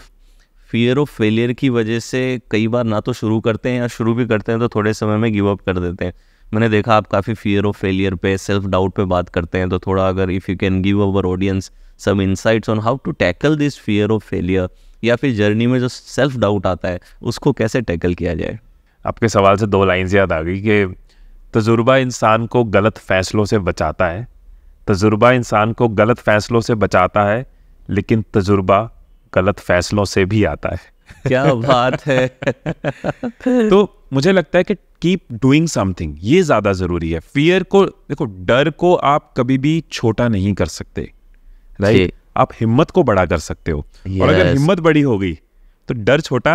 फियर ऑफ फेलियर की वजह से कई बार ना तो शुरू करते हैं या शुरू भी करते हैं तो थोड़े समय में गिव अप कर देते हैं मैंने देखा आप काफ़ी फियर ऑफ फेलियर पे सेल्फ डाउट पे बात करते हैं तो थोड़ा अगर if you can give our audience some insights on how to tackle this fear of failure या फिर जर्नी में जो सेल्फ डाउट आता है उसको कैसे टैकल किया जाए आपके सवाल से दो लाइन्स याद आ गई कि तजुर्बा इंसान को गलत फैसलों से बचाता है तजुर्बा इंसान को गलत फैसलों से बचाता है लेकिन तजुर्बा गलत फैसलों से भी आता है क्या बात है तो मुझे लगता है कि कीप डूइंग समथिंग ये ज़्यादा ज़रूरी है फियर को देखो डर को आप कभी भी छोटा नहीं कर सकते राइट आप हिम्मत को बड़ा कर सकते हो और अगर हिम्मत बड़ी हो गई तो डर छोटा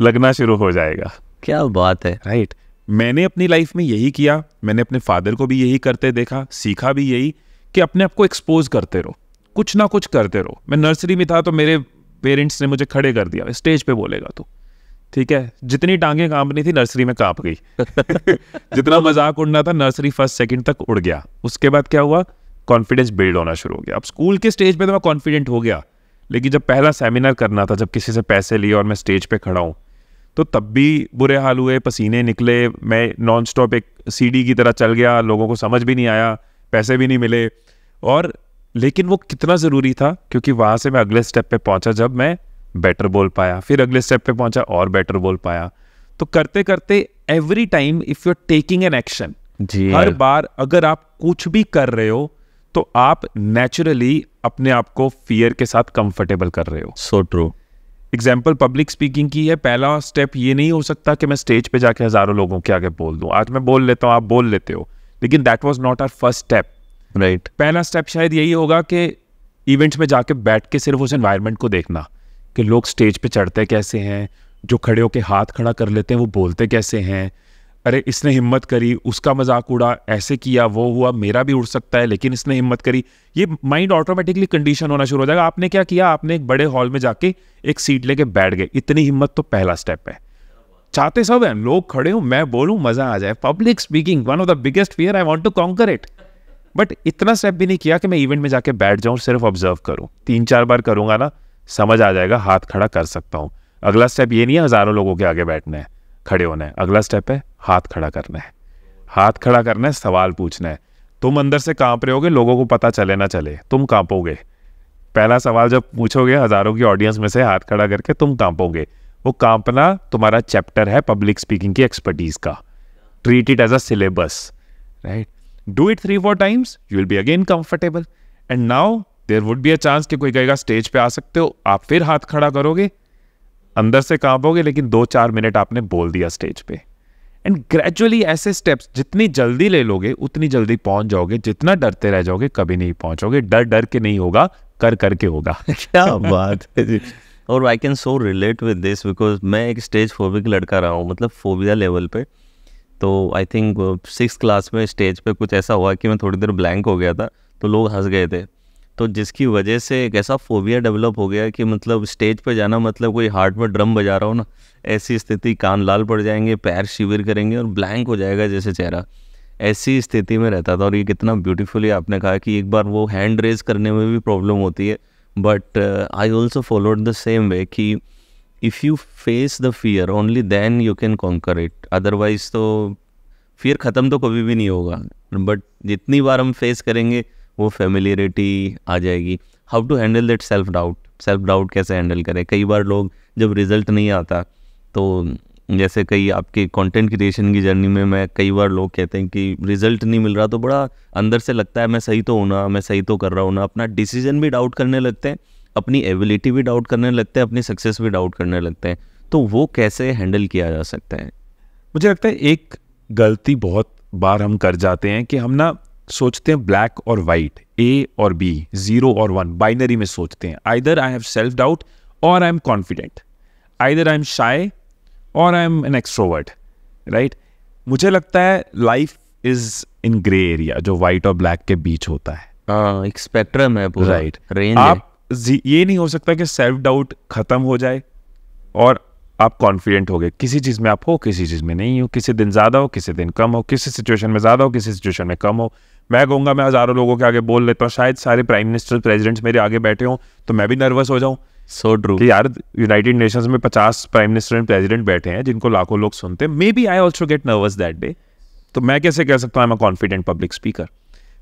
लगना शुरू हो जाएगा क्या बात है राइट right. मैंने अपनी लाइफ में यही किया मैंने अपने फादर को भी यही करते देखा सीखा भी यही कि अपने आप को एक्सपोज करते रहो कुछ ना कुछ करते रहो मैं नर्सरी में था तो मेरे पेरेंट्स ने मुझे खड़े कर दिया स्टेज पे बोलेगा तो ठीक है जितनी टांगे कांपनी थी नर्सरी में कांप गई जितना मजाक उड़ना था नर्सरी फर्स्ट सेकंड तक उड़ गया उसके बाद क्या हुआ कॉन्फिडेंस बिल्ड होना शुरू हो गया अब स्कूल के स्टेज पे तो मैं कॉन्फिडेंट हो गया लेकिन जब पहला सेमिनार करना था जब किसी से पैसे लिए और मैं स्टेज पे खड़ा हूँ तो तब भी बुरे हाल हुए पसीने निकले मैं नॉन स्टॉप एक सी की तरह चल गया लोगों को समझ भी नहीं आया पैसे भी नहीं मिले और लेकिन वो कितना ज़रूरी था क्योंकि वहाँ से मैं अगले स्टेप पे पहुँचा जब मैं बेटर बोल पाया फिर अगले स्टेप पे पहुंचा और बेटर बोल पाया तो करते करते every time if you are taking an action जी हर बार अगर आप कुछ भी कर रहे हो तो आप नेचुरली अपने आप को फियर के साथ कंफर्टेबल कर रहे हो so true example public speaking की है पहला स्टेप ये नहीं हो सकता कि मैं स्टेज पे जाके हजारों लोगों के आगे बोल दूं आज मैं बोल लेता हूँ आप बोल लेते हो लेकिन that was not our first step right पहला स्टेप शायद यही होगा कि इवेंट्स में जाके बैठ के सिर्फ उस एनवायरमेंट को देखना कि लोग स्टेज पे चढ़ते कैसे हैं जो खड़े होकर हाथ खड़ा कर लेते हैं वो बोलते कैसे हैं अरे इसने हिम्मत करी उसका मजाक उड़ा ऐसे किया वो हुआ मेरा भी उड़ सकता है लेकिन इसने हिम्मत करी ये माइंड ऑटोमेटिकली कंडीशन होना शुरू हो जाएगा आपने क्या किया आपने एक बड़े हॉल में जाके एक सीट लेके बैठ गए इतनी हिम्मत तो पहला स्टेप है चाहते सब हैं लोग खड़े हो मैं बोलूँ मज़ा आ जाए public speaking one of the biggest fear I want to conquer it but इतना स्टेप भी नहीं किया कि मैं इवेंट में जाके बैठ जाऊँ सिर्फ ऑब्जर्व करूँ तीन चार बार करूँगा ना समझ आ जाएगा हाथ खड़ा कर सकता हूँ अगला स्टेप ये नहीं है हज़ारों लोगों के आगे बैठना है खड़े होना है अगला स्टेप है हाथ खड़ा करना है हाथ खड़ा करना है सवाल पूछना है तुम अंदर से कांप रहे होगे लोगों को पता चले ना चले तुम कांपोगे पहला सवाल जब पूछोगे हज़ारों की ऑडियंस में से हाथ खड़ा करके तुम कांपोगे वो कांपना तुम्हारा चैप्टर है पब्लिक स्पीकिंग की एक्सपर्टीज़ का treat it as a syllabus right do it three four times you will be again comfortable and now there would be a chance कि कोई कहेगा स्टेज पे आ सकते हो आप फिर हाथ खड़ा करोगे अंदर से कांपोगे लेकिन दो चार मिनट आपने बोल दिया स्टेज पे एंड ग्रेजुअली ऐसे स्टेप्स जितनी जल्दी ले लोगे उतनी जल्दी पहुंच जाओगे जितना डरते रह जाओगे कभी नहीं पहुंचोगे डर डर के नहीं होगा कर करके होगा क्या बात है जी और I can so relate with this because मैं एक स्टेज फोबिक लड़का रहा हूँ मतलब फोबिया लेवल पे तो आई थिंक सिक्स क्लास में स्टेज पे कुछ ऐसा हुआ कि मैं थोड़ी देर ब्लैंक हो गया था तो लोग हंस गए थे तो जिसकी वजह से एक ऐसा फोबिया डेवलप हो गया कि मतलब स्टेज पर जाना मतलब कोई हार्ट में ड्रम बजा रहा हो ना ऐसी स्थिति कान लाल पड़ जाएंगे पैर शिविर करेंगे और ब्लैंक हो जाएगा जैसे चेहरा ऐसी स्थिति में रहता था और ये कितना ब्यूटीफुली आपने कहा कि एक बार वो हैंड रेज करने में भी प्रॉब्लम होती है but I also followed the same way कि if you face the fear only then you can conquer it otherwise तो फियर ख़त्म तो कभी भी नहीं होगा बट जितनी बार हम फेस करेंगे वो फेमिलियरिटी आ जाएगी how to handle that self doubt self doubt कैसे हैंडल करें कई बार लोग जब रिजल्ट नहीं आता तो जैसे कई आपके कंटेंट क्रिएशन की जर्नी में मैं कई बार लोग कहते हैं कि रिजल्ट नहीं मिल रहा तो बड़ा अंदर से लगता है मैं सही तो होना मैं सही तो कर रहा हूँ ना अपना डिसीजन भी डाउट करने लगते हैं अपनी एबिलिटी भी डाउट करने लगते हैं अपनी सक्सेस भी डाउट करने लगते हैं तो वो कैसे हैंडल किया जा सकता है मुझे लगता है एक गलती बहुत बार हम कर जाते हैं कि हम ना सोचते हैं ब्लैक और वाइट ए और बी जीरो और वन बाइनरी में सोचते हैं either I have self doubt और I am confident either I am shy और I am an extrovert right मुझे लगता है life is in grey area जो वाइट और ब्लैक के बीच होता है हाँ, एक स्पेक्ट्रम है पूरा राइट right. आप ये नहीं हो सकता कि सेल्फ डाउट खत्म हो जाए और आप कॉन्फिडेंट हो गए किसी चीज़ में आप हो किसी चीज़ में नहीं हो किसी दिन ज़्यादा हो किसी दिन कम हो किसी सिचुएशन में ज़्यादा हो किसी सिचुएशन में कम हो मैं कहूँगा मैं हज़ारों लोगों के आगे बोल लेता हूँ शायद सारे प्राइम मिनिस्टर प्रेजिडेंट्स मेरे आगे बैठे हों तो मैं भी नर्वस हो जाऊँ सो ट्रू यार यूनाइटेड नेशंस में पचास प्राइम मिनिस्टर एंड प्रेजिडेंट बैठे हैं जिनको लाखों लोग सुनते हैं may be I also get nervous that day तो मैं कैसे कह सकता हूँ I am confident public speaker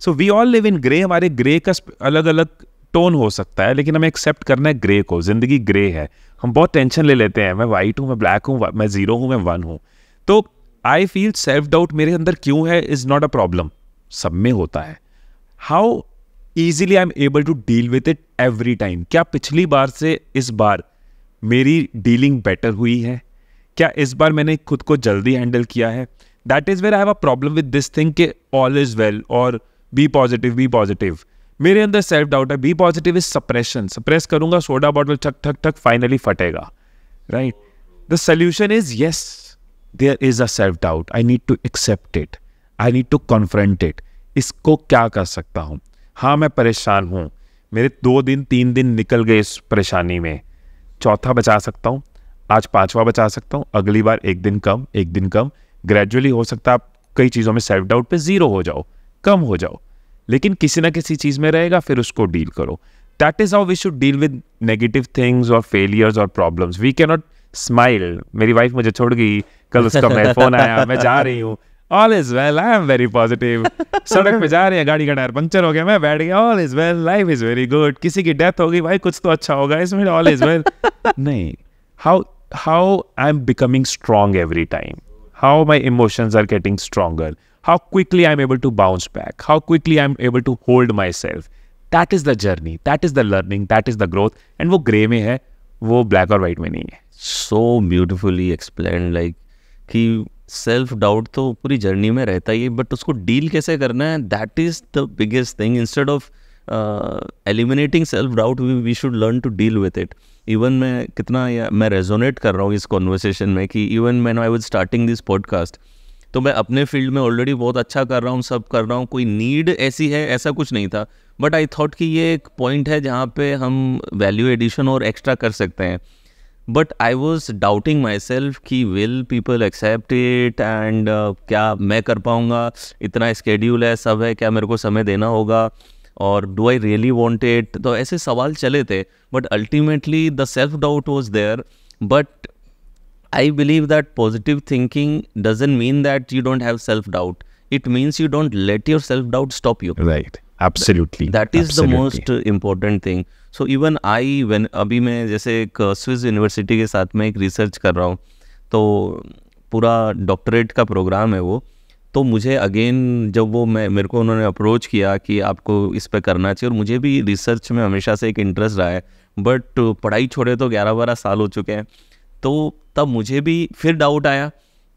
so we all live in grey हमारे ग्रे का अलग अलग टोन हो सकता है लेकिन हमें एक्सेप्ट करना है ग्रे को जिंदगी ग्रे है हम बहुत टेंशन ले लेते हैं मैं वाइट हूँ मैं ब्लैक हूँ मैं जीरो हूँ मैं वन हूँ तो आई फील सेल्फ डाउट मेरे अंदर क्यों है इज़ नॉट अ प्रॉब्लम सब में होता है how easily I am able to deal with it every time क्या पिछली बार से इस बार मेरी डीलिंग बेटर हुई है क्या इस बार मैंने खुद को जल्दी हैंडल किया है that is where I have a problem with this thing के ऑल इज़ वेल और बी पॉजिटिव बी पॉजिटिव मेरे अंदर सेल्फ डाउट है be positive is suppression suppress करूंगा सोडा बॉटल ठक ठक ठक फाइनली फटेगा right the solution is yes there is a self doubt I need to accept it I need to confront it इसको क्या कर सकता हूँ हाँ मैं परेशान हूँ मेरे दो दिन तीन दिन निकल गए इस परेशानी में चौथा बचा सकता हूँ आज पांचवा बचा सकता हूँ अगली बार एक दिन कम एक दिन कम ग्रेजुअली हो सकता है आप कई चीज़ों में सेल्फ डाउट पे ज़ीरो हो जाओ कम हो जाओ लेकिन किसी ना किसी चीज़ में रहेगा फिर उसको डील करो that is how we should deal with negative things और फेलियर्स और प्रॉब्लम्स वी कैनॉट स्माइल मेरी वाइफ मुझे छोड़ गई कल उसका मैं फोन आया मैं जा रही हूँ all is well I am very positive सड़क पे जा रहे हैं गाड़ी का टायर पंचर हो गया मैं बैठ गया all is well life is very good किसी की डेथ होगी भाई कुछ तो अच्छा होगा इसमें ऑल इज वेल नहीं how how I am becoming strong every time how my are getting emotions how quickly I am able to bounce back how quickly I am able to hold my self that is the journey that is the learning that is the growth and वो grey में है वो black और white में नहीं है so beautifully explain like कि self doubt तो पूरी जर्नी में रहता ही है बट उसको डील कैसे करना है that is the biggest thing instead of eliminating self doubt we should learn to deal with it even मैं कितना या, मैं रेजोनेट कर रहा हूँ इस कॉन्वर्सेशन में कि even man I was starting this podcast तो मैं अपने फील्ड में ऑलरेडी बहुत अच्छा कर रहा हूँ सब कर रहा हूँ कोई नीड ऐसी है ऐसा कुछ नहीं था बट आई थॉट कि ये एक पॉइंट है जहाँ पे हम वैल्यू एडिशन और एक्स्ट्रा कर सकते हैं but I was doubting my self कि will people accept it and क्या मैं कर पाऊँगा इतना स्केड्यूल है सब है क्या मेरे को समय देना होगा और do I really want it तो ऐसे सवाल चले थे but ultimately the self doubt was there but I believe that positive thinking doesn't mean that you don't have self doubt it means you don't let your self doubt stop you right absolutely that is the most important thing so even I one अभी मैं जैसे एक Swiss uh, university के साथ में एक research कर रहा हूँ तो पूरा डॉक्टरेट का प्रोग्राम है वो तो मुझे अगेन जब वो मैं मेरे को उन्होंने अप्रोच किया कि आपको इस पर करना चाहिए और मुझे भी रिसर्च में हमेशा से एक इंटरेस्ट रहा है बट पढ़ाई छोड़े तो ग्यारह बारह साल हो चुके हैं तो तब मुझे भी फिर डाउट आया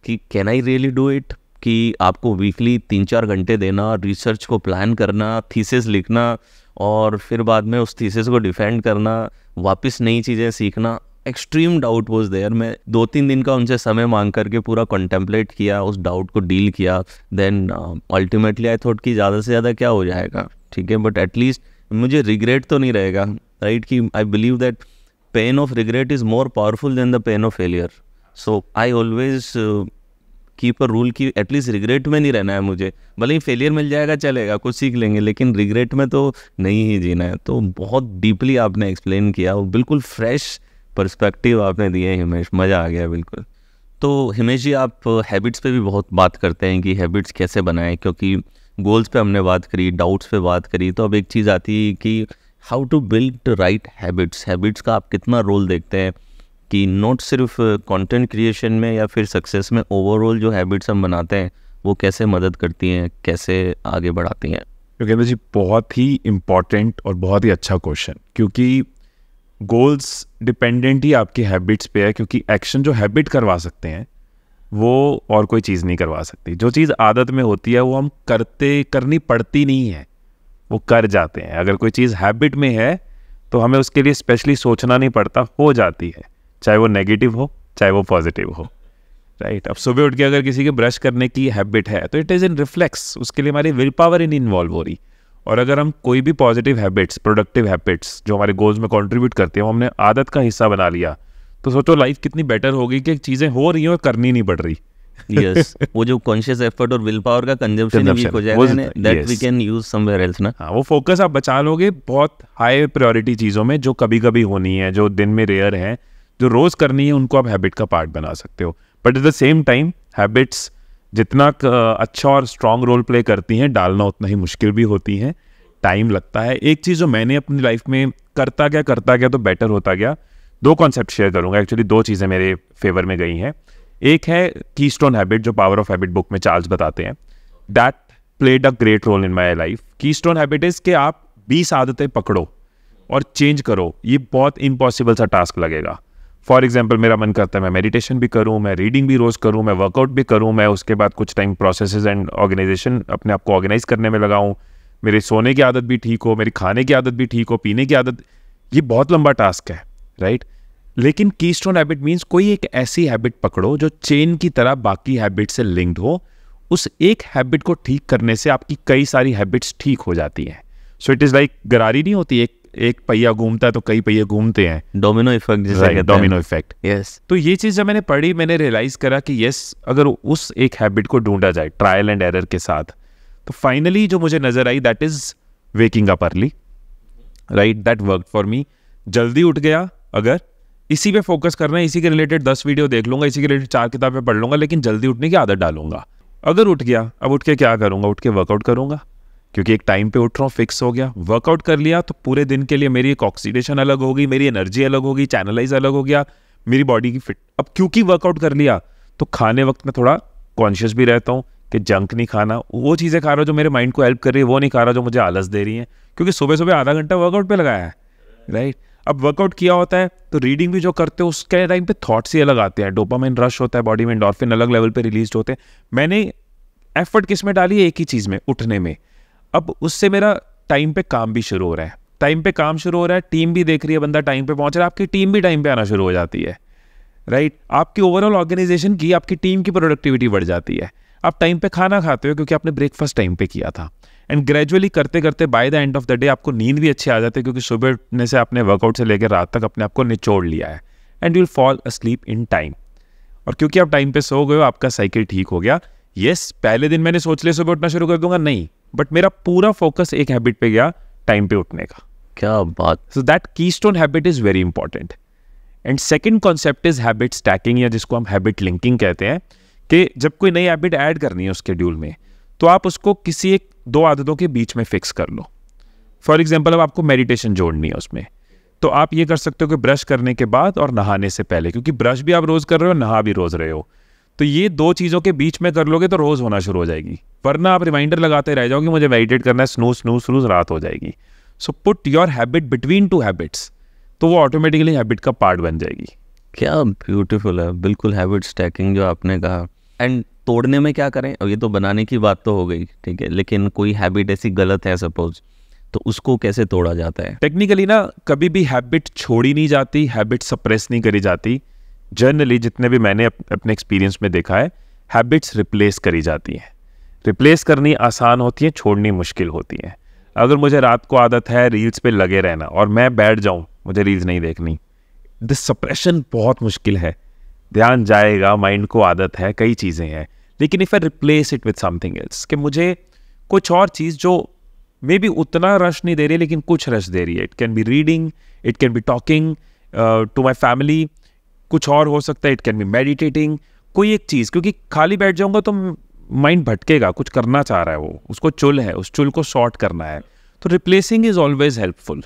कि can I really do it कि आपको वीकली तीन चार घंटे देना रिसर्च को प्लान करना थीसिस लिखना और फिर बाद में उस थीसिस को डिफेंड करना वापस नई चीज़ें सीखना एक्सट्रीम डाउट वॉज देयर मैं दो तीन दिन का उनसे समय मांग करके पूरा कंटेम्पलेट किया उस डाउट को डील किया देन अल्टीमेटली आई थॉट कि ज़्यादा से ज़्यादा क्या हो जाएगा ठीक है बट एटलीस्ट मुझे रिग्रेट तो नहीं रहेगा राइट कि I believe that pain of regret is more powerful than the pain of failure so I always keeper rule की एटलीस्ट रिग्रेट में नहीं रहना है मुझे भले ही फेलियर मिल जाएगा चलेगा कुछ सीख लेंगे लेकिन रिग्रेट में तो नहीं ही जीना है तो बहुत डीपली आपने एक्सप्लेन किया और बिल्कुल फ्रेश पर्सपेक्टिव आपने दिए हिमेश मज़ा आ गया बिल्कुल तो हिमेश जी आप हैबिट्स पे भी बहुत बात करते हैं कि हैबिट्स कैसे बनाएं क्योंकि गोल्स पे हमने बात करी डाउट्स पे बात करी तो अब एक चीज़ आती है कि how to build right habits habits का आप कितना रोल देखते हैं कि नॉट सिर्फ कंटेंट uh, क्रिएशन में या फिर सक्सेस में ओवरऑल जो हैबिट्स हम बनाते हैं वो कैसे मदद करती हैं कैसे आगे बढ़ाती हैं योगेंद्र जी बहुत ही इम्पॉर्टेंट और बहुत ही अच्छा क्वेश्चन क्योंकि गोल्स डिपेंडेंट ही आपकी हैबिट्स पे है क्योंकि एक्शन जो हैबिट करवा सकते हैं वो और कोई चीज़ नहीं करवा सकती जो चीज़ आदत में होती है वो हम करते करनी पड़ती नहीं है वो कर जाते हैं अगर कोई चीज़ हैबिट में है तो हमें उसके लिए स्पेशली सोचना नहीं पड़ता हो जाती है चाहे वो नेगेटिव हो चाहे वो पॉजिटिव हो राइट right? अब सुबह उठ के अगर किसी के ब्रश करने की हैबिट है तो इट इज़ इन रिफ्लेक्स उसके लिए हमारी विल पावर इन इन्वॉल्व हो रही और अगर हम कोई भी पॉजिटिव हैबिट्स प्रोडक्टिव हैबिट्स जो हमारे गोल्स में कॉन्ट्रीब्यूट करते हैं वो हमने आदत का हिस्सा बना लिया तो सोचो लाइफ कितनी बेटर होगी कि चीज़ें हो रही हैं और करनी नहीं पड़ रही yes. वो जो कॉन्शियस एफर्ट और विल पावर का कंजम्पशन वीक हो जाएगा that we can use somewhere else ना हाँ, वो फोकस आप बचा लोगे बहुत हाई प्रायोरिटी चीज़ों में जो कभी कभी होनी है जो दिन में रेयर है जो रोज़ करनी है उनको आप हैबिट का पार्ट बना सकते हो but at the same time habits जितना अच्छा और स्ट्रॉन्ग रोल प्ले करती हैं डालना उतना ही मुश्किल भी होती हैं टाइम लगता है एक चीज़ जो मैंने अपनी लाइफ में करता गया करता गया तो बेटर होता गया दो कॉन्सेप्ट शेयर करूंगा एक्चुअली दो चीज़ें मेरे फेवर में गई हैं एक है की स्टोन हैबिट जो पावर ऑफ हैबिट बुक में चार्ल्स बताते हैं that played a great role in my life keystone habit is के आप बीस आदतें पकड़ो और चेंज करो ये बहुत इम्पॉसिबल सा टास्क लगेगा फॉर एग्जाम्पल मेरा मन करता है मैं मेडिटेशन भी करूँ मैं रीडिंग भी रोज़ करूँ मैं वर्कआउट भी करूँ मैं उसके बाद कुछ टाइम प्रोसेस एंड ऑर्गेनाइजेशन अपने आप को ऑर्गेनाइज करने में लगाऊँ मेरे सोने की आदत भी ठीक हो मेरी खाने की आदत भी ठीक हो पीने की आदत ये बहुत लंबा टास्क है राइट लेकिन की स्टोन हैबिट मीन्स कोई एक ऐसी हैबिट पकड़ो जो चेन की तरह बाकी हैबिट से लिंक्ड हो उस एक हैबिट को ठीक करने से आपकी कई सारी हैबिट्स ठीक हो जाती हैं सो इट इज़ लाइक गरारी नहीं होती एक एक पहिया घूमता है तो कई पहिए घूमते हैं डोमिनो इफेक्ट जिसे डोमिनो इफेक्ट यस तो ये चीज जब मैंने पढ़ी मैंने रियलाइज करा कि यस अगर उस एक हैबिट को ढूंढा जाए ट्रायल एंड एरर के साथ तो फाइनली जो मुझे नजर आई that is waking up early right that work for me जल्दी उठ गया अगर इसी पे फोकस करना है इसी के रिलेटेड दस वीडियो देख लूंगा इसी के रिलेटेड चार किताबें पढ़ लूंगा लेकिन जल्दी उठने की आदत डालूंगा अगर उठ गया अब उठ के क्या करूंगा उठ के वर्कआउट करूंगा क्योंकि एक टाइम पे उठ रहा हूँ फिक्स हो गया वर्कआउट कर लिया तो पूरे दिन के लिए मेरी एक ऑक्सीडेशन अलग होगी मेरी एनर्जी अलग होगी चैनलाइज अलग हो गया मेरी बॉडी की फिट अब क्योंकि वर्कआउट कर लिया तो खाने वक्त मैं थोड़ा कॉन्शियस भी रहता हूँ कि जंक नहीं खाना वो चीज़ें खा रहा हूँ जो मेरे माइंड को हेल्प कर रही है वो नहीं खा रहा जो मुझे आलस दे रही है क्योंकि सुबह सुबह आधा घंटा वर्कआउट पर लगाया है राइट अब वर्कआउट किया होता है तो रीडिंग भी जो करते हो उसके टाइम पे थॉट्स ही अलग आते हैं डोपामाइन रश होता है बॉडी में इंडोरफिन अलग लेवल पे रिलीज होते हैं मैंने एफर्ट किस में डाली है एक ही चीज़ में उठने में अब उससे मेरा टाइम पे काम भी शुरू हो रहा है टाइम पे काम शुरू हो रहा है टीम भी देख रही है बंदा टाइम पे पहुंच रहा है आपकी टीम भी टाइम पे आना शुरू हो जाती है राइट आपकी ओवरऑल ऑर्गेनाइजेशन की आपकी टीम की प्रोडक्टिविटी बढ़ जाती है आप टाइम पे खाना खाते हो क्योंकि आपने ब्रेकफास्ट टाइम पे किया था एंड ग्रेजुअली करते करते by the end of the day आपको नींद भी अच्छी आ जाती है क्योंकि सुबह उठने से आपने वर्कआउट से लेकर रात तक अपने आपको निचोड़ लिया है and you will fall asleep in time और क्योंकि आप टाइम पे सो गए हो आपका साइकिल ठीक हो गया येस yes, पहले दिन मैंने सोच लिया सुबह उठना शुरू कर दूंगा नहीं बट मेरा पूरा फोकस एक हैबिट पे गया टाइम पे उठने का क्या बात so that keystone habit is very important and second concept is habit stacking या जिसको हम हैबिट लिंकिंग कहते हैं कि जब कोई नई हैबिट ऐड करनी है उस शेड्यूल में तो आप उसको किसी एक दो आदतों के बीच में फिक्स कर लो फॉर एग्जाम्पल अब आपको मेडिटेशन जोड़नी है उसमें तो आप ये कर सकते हो कि ब्रश करने के बाद और नहाने से पहले क्योंकि ब्रश भी आप रोज़ कर रहे हो नहा भी रोज़ रहे हो तो ये दो चीज़ों के बीच में कर लोगे तो रोज़ होना शुरू हो जाएगी वरना आप रिमाइंडर लगाते रह जाओगे मुझे मेडिटेट करना है स्नू स्नू स्नूज रात हो जाएगी so put your habit between two habits तो वो ऑटोमेटिकली हैबिट का पार्ट बन जाएगी क्या ब्यूटीफुल है बिल्कुल हैबिट स्टैकिंग जो आपने कहा एंड तोड़ने में क्या करें ये तो बनाने की बात तो हो गई ठीक है लेकिन कोई हैबिट ऐसी गलत है सपोज तो उसको कैसे तोड़ा जाता है टेक्निकली ना कभी भी हैबिट छोड़ी नहीं जाती हैबिट सप्रेस नहीं करी जाती जर्नली जितने भी मैंने अप, अपने एक्सपीरियंस में देखा है हैबिट्स रिप्लेस करी जाती हैं रिप्लेस करनी आसान होती है छोड़नी मुश्किल होती है अगर मुझे रात को आदत है रील्स पे लगे रहना और मैं बैठ जाऊँ मुझे रील्स नहीं देखनी दिस सप्रेशन बहुत मुश्किल है ध्यान जाएगा माइंड को आदत है कई चीज़ें हैं लेकिन if I replace it with something else कि मुझे कुछ और चीज़ जो मे बी उतना रश नहीं दे रही लेकिन कुछ रश दे रही है it can be reading it can be talking to my family कुछ और हो सकता है इट कैन बी मेडिटेटिंग कोई एक चीज़ क्योंकि खाली बैठ जाऊंगा तो माइंड भटकेगा कुछ करना चाह रहा है वो उसको चुल है उस चुल को शॉर्ट करना है तो रिप्लेसिंग इज़ ऑलवेज हेल्पफुल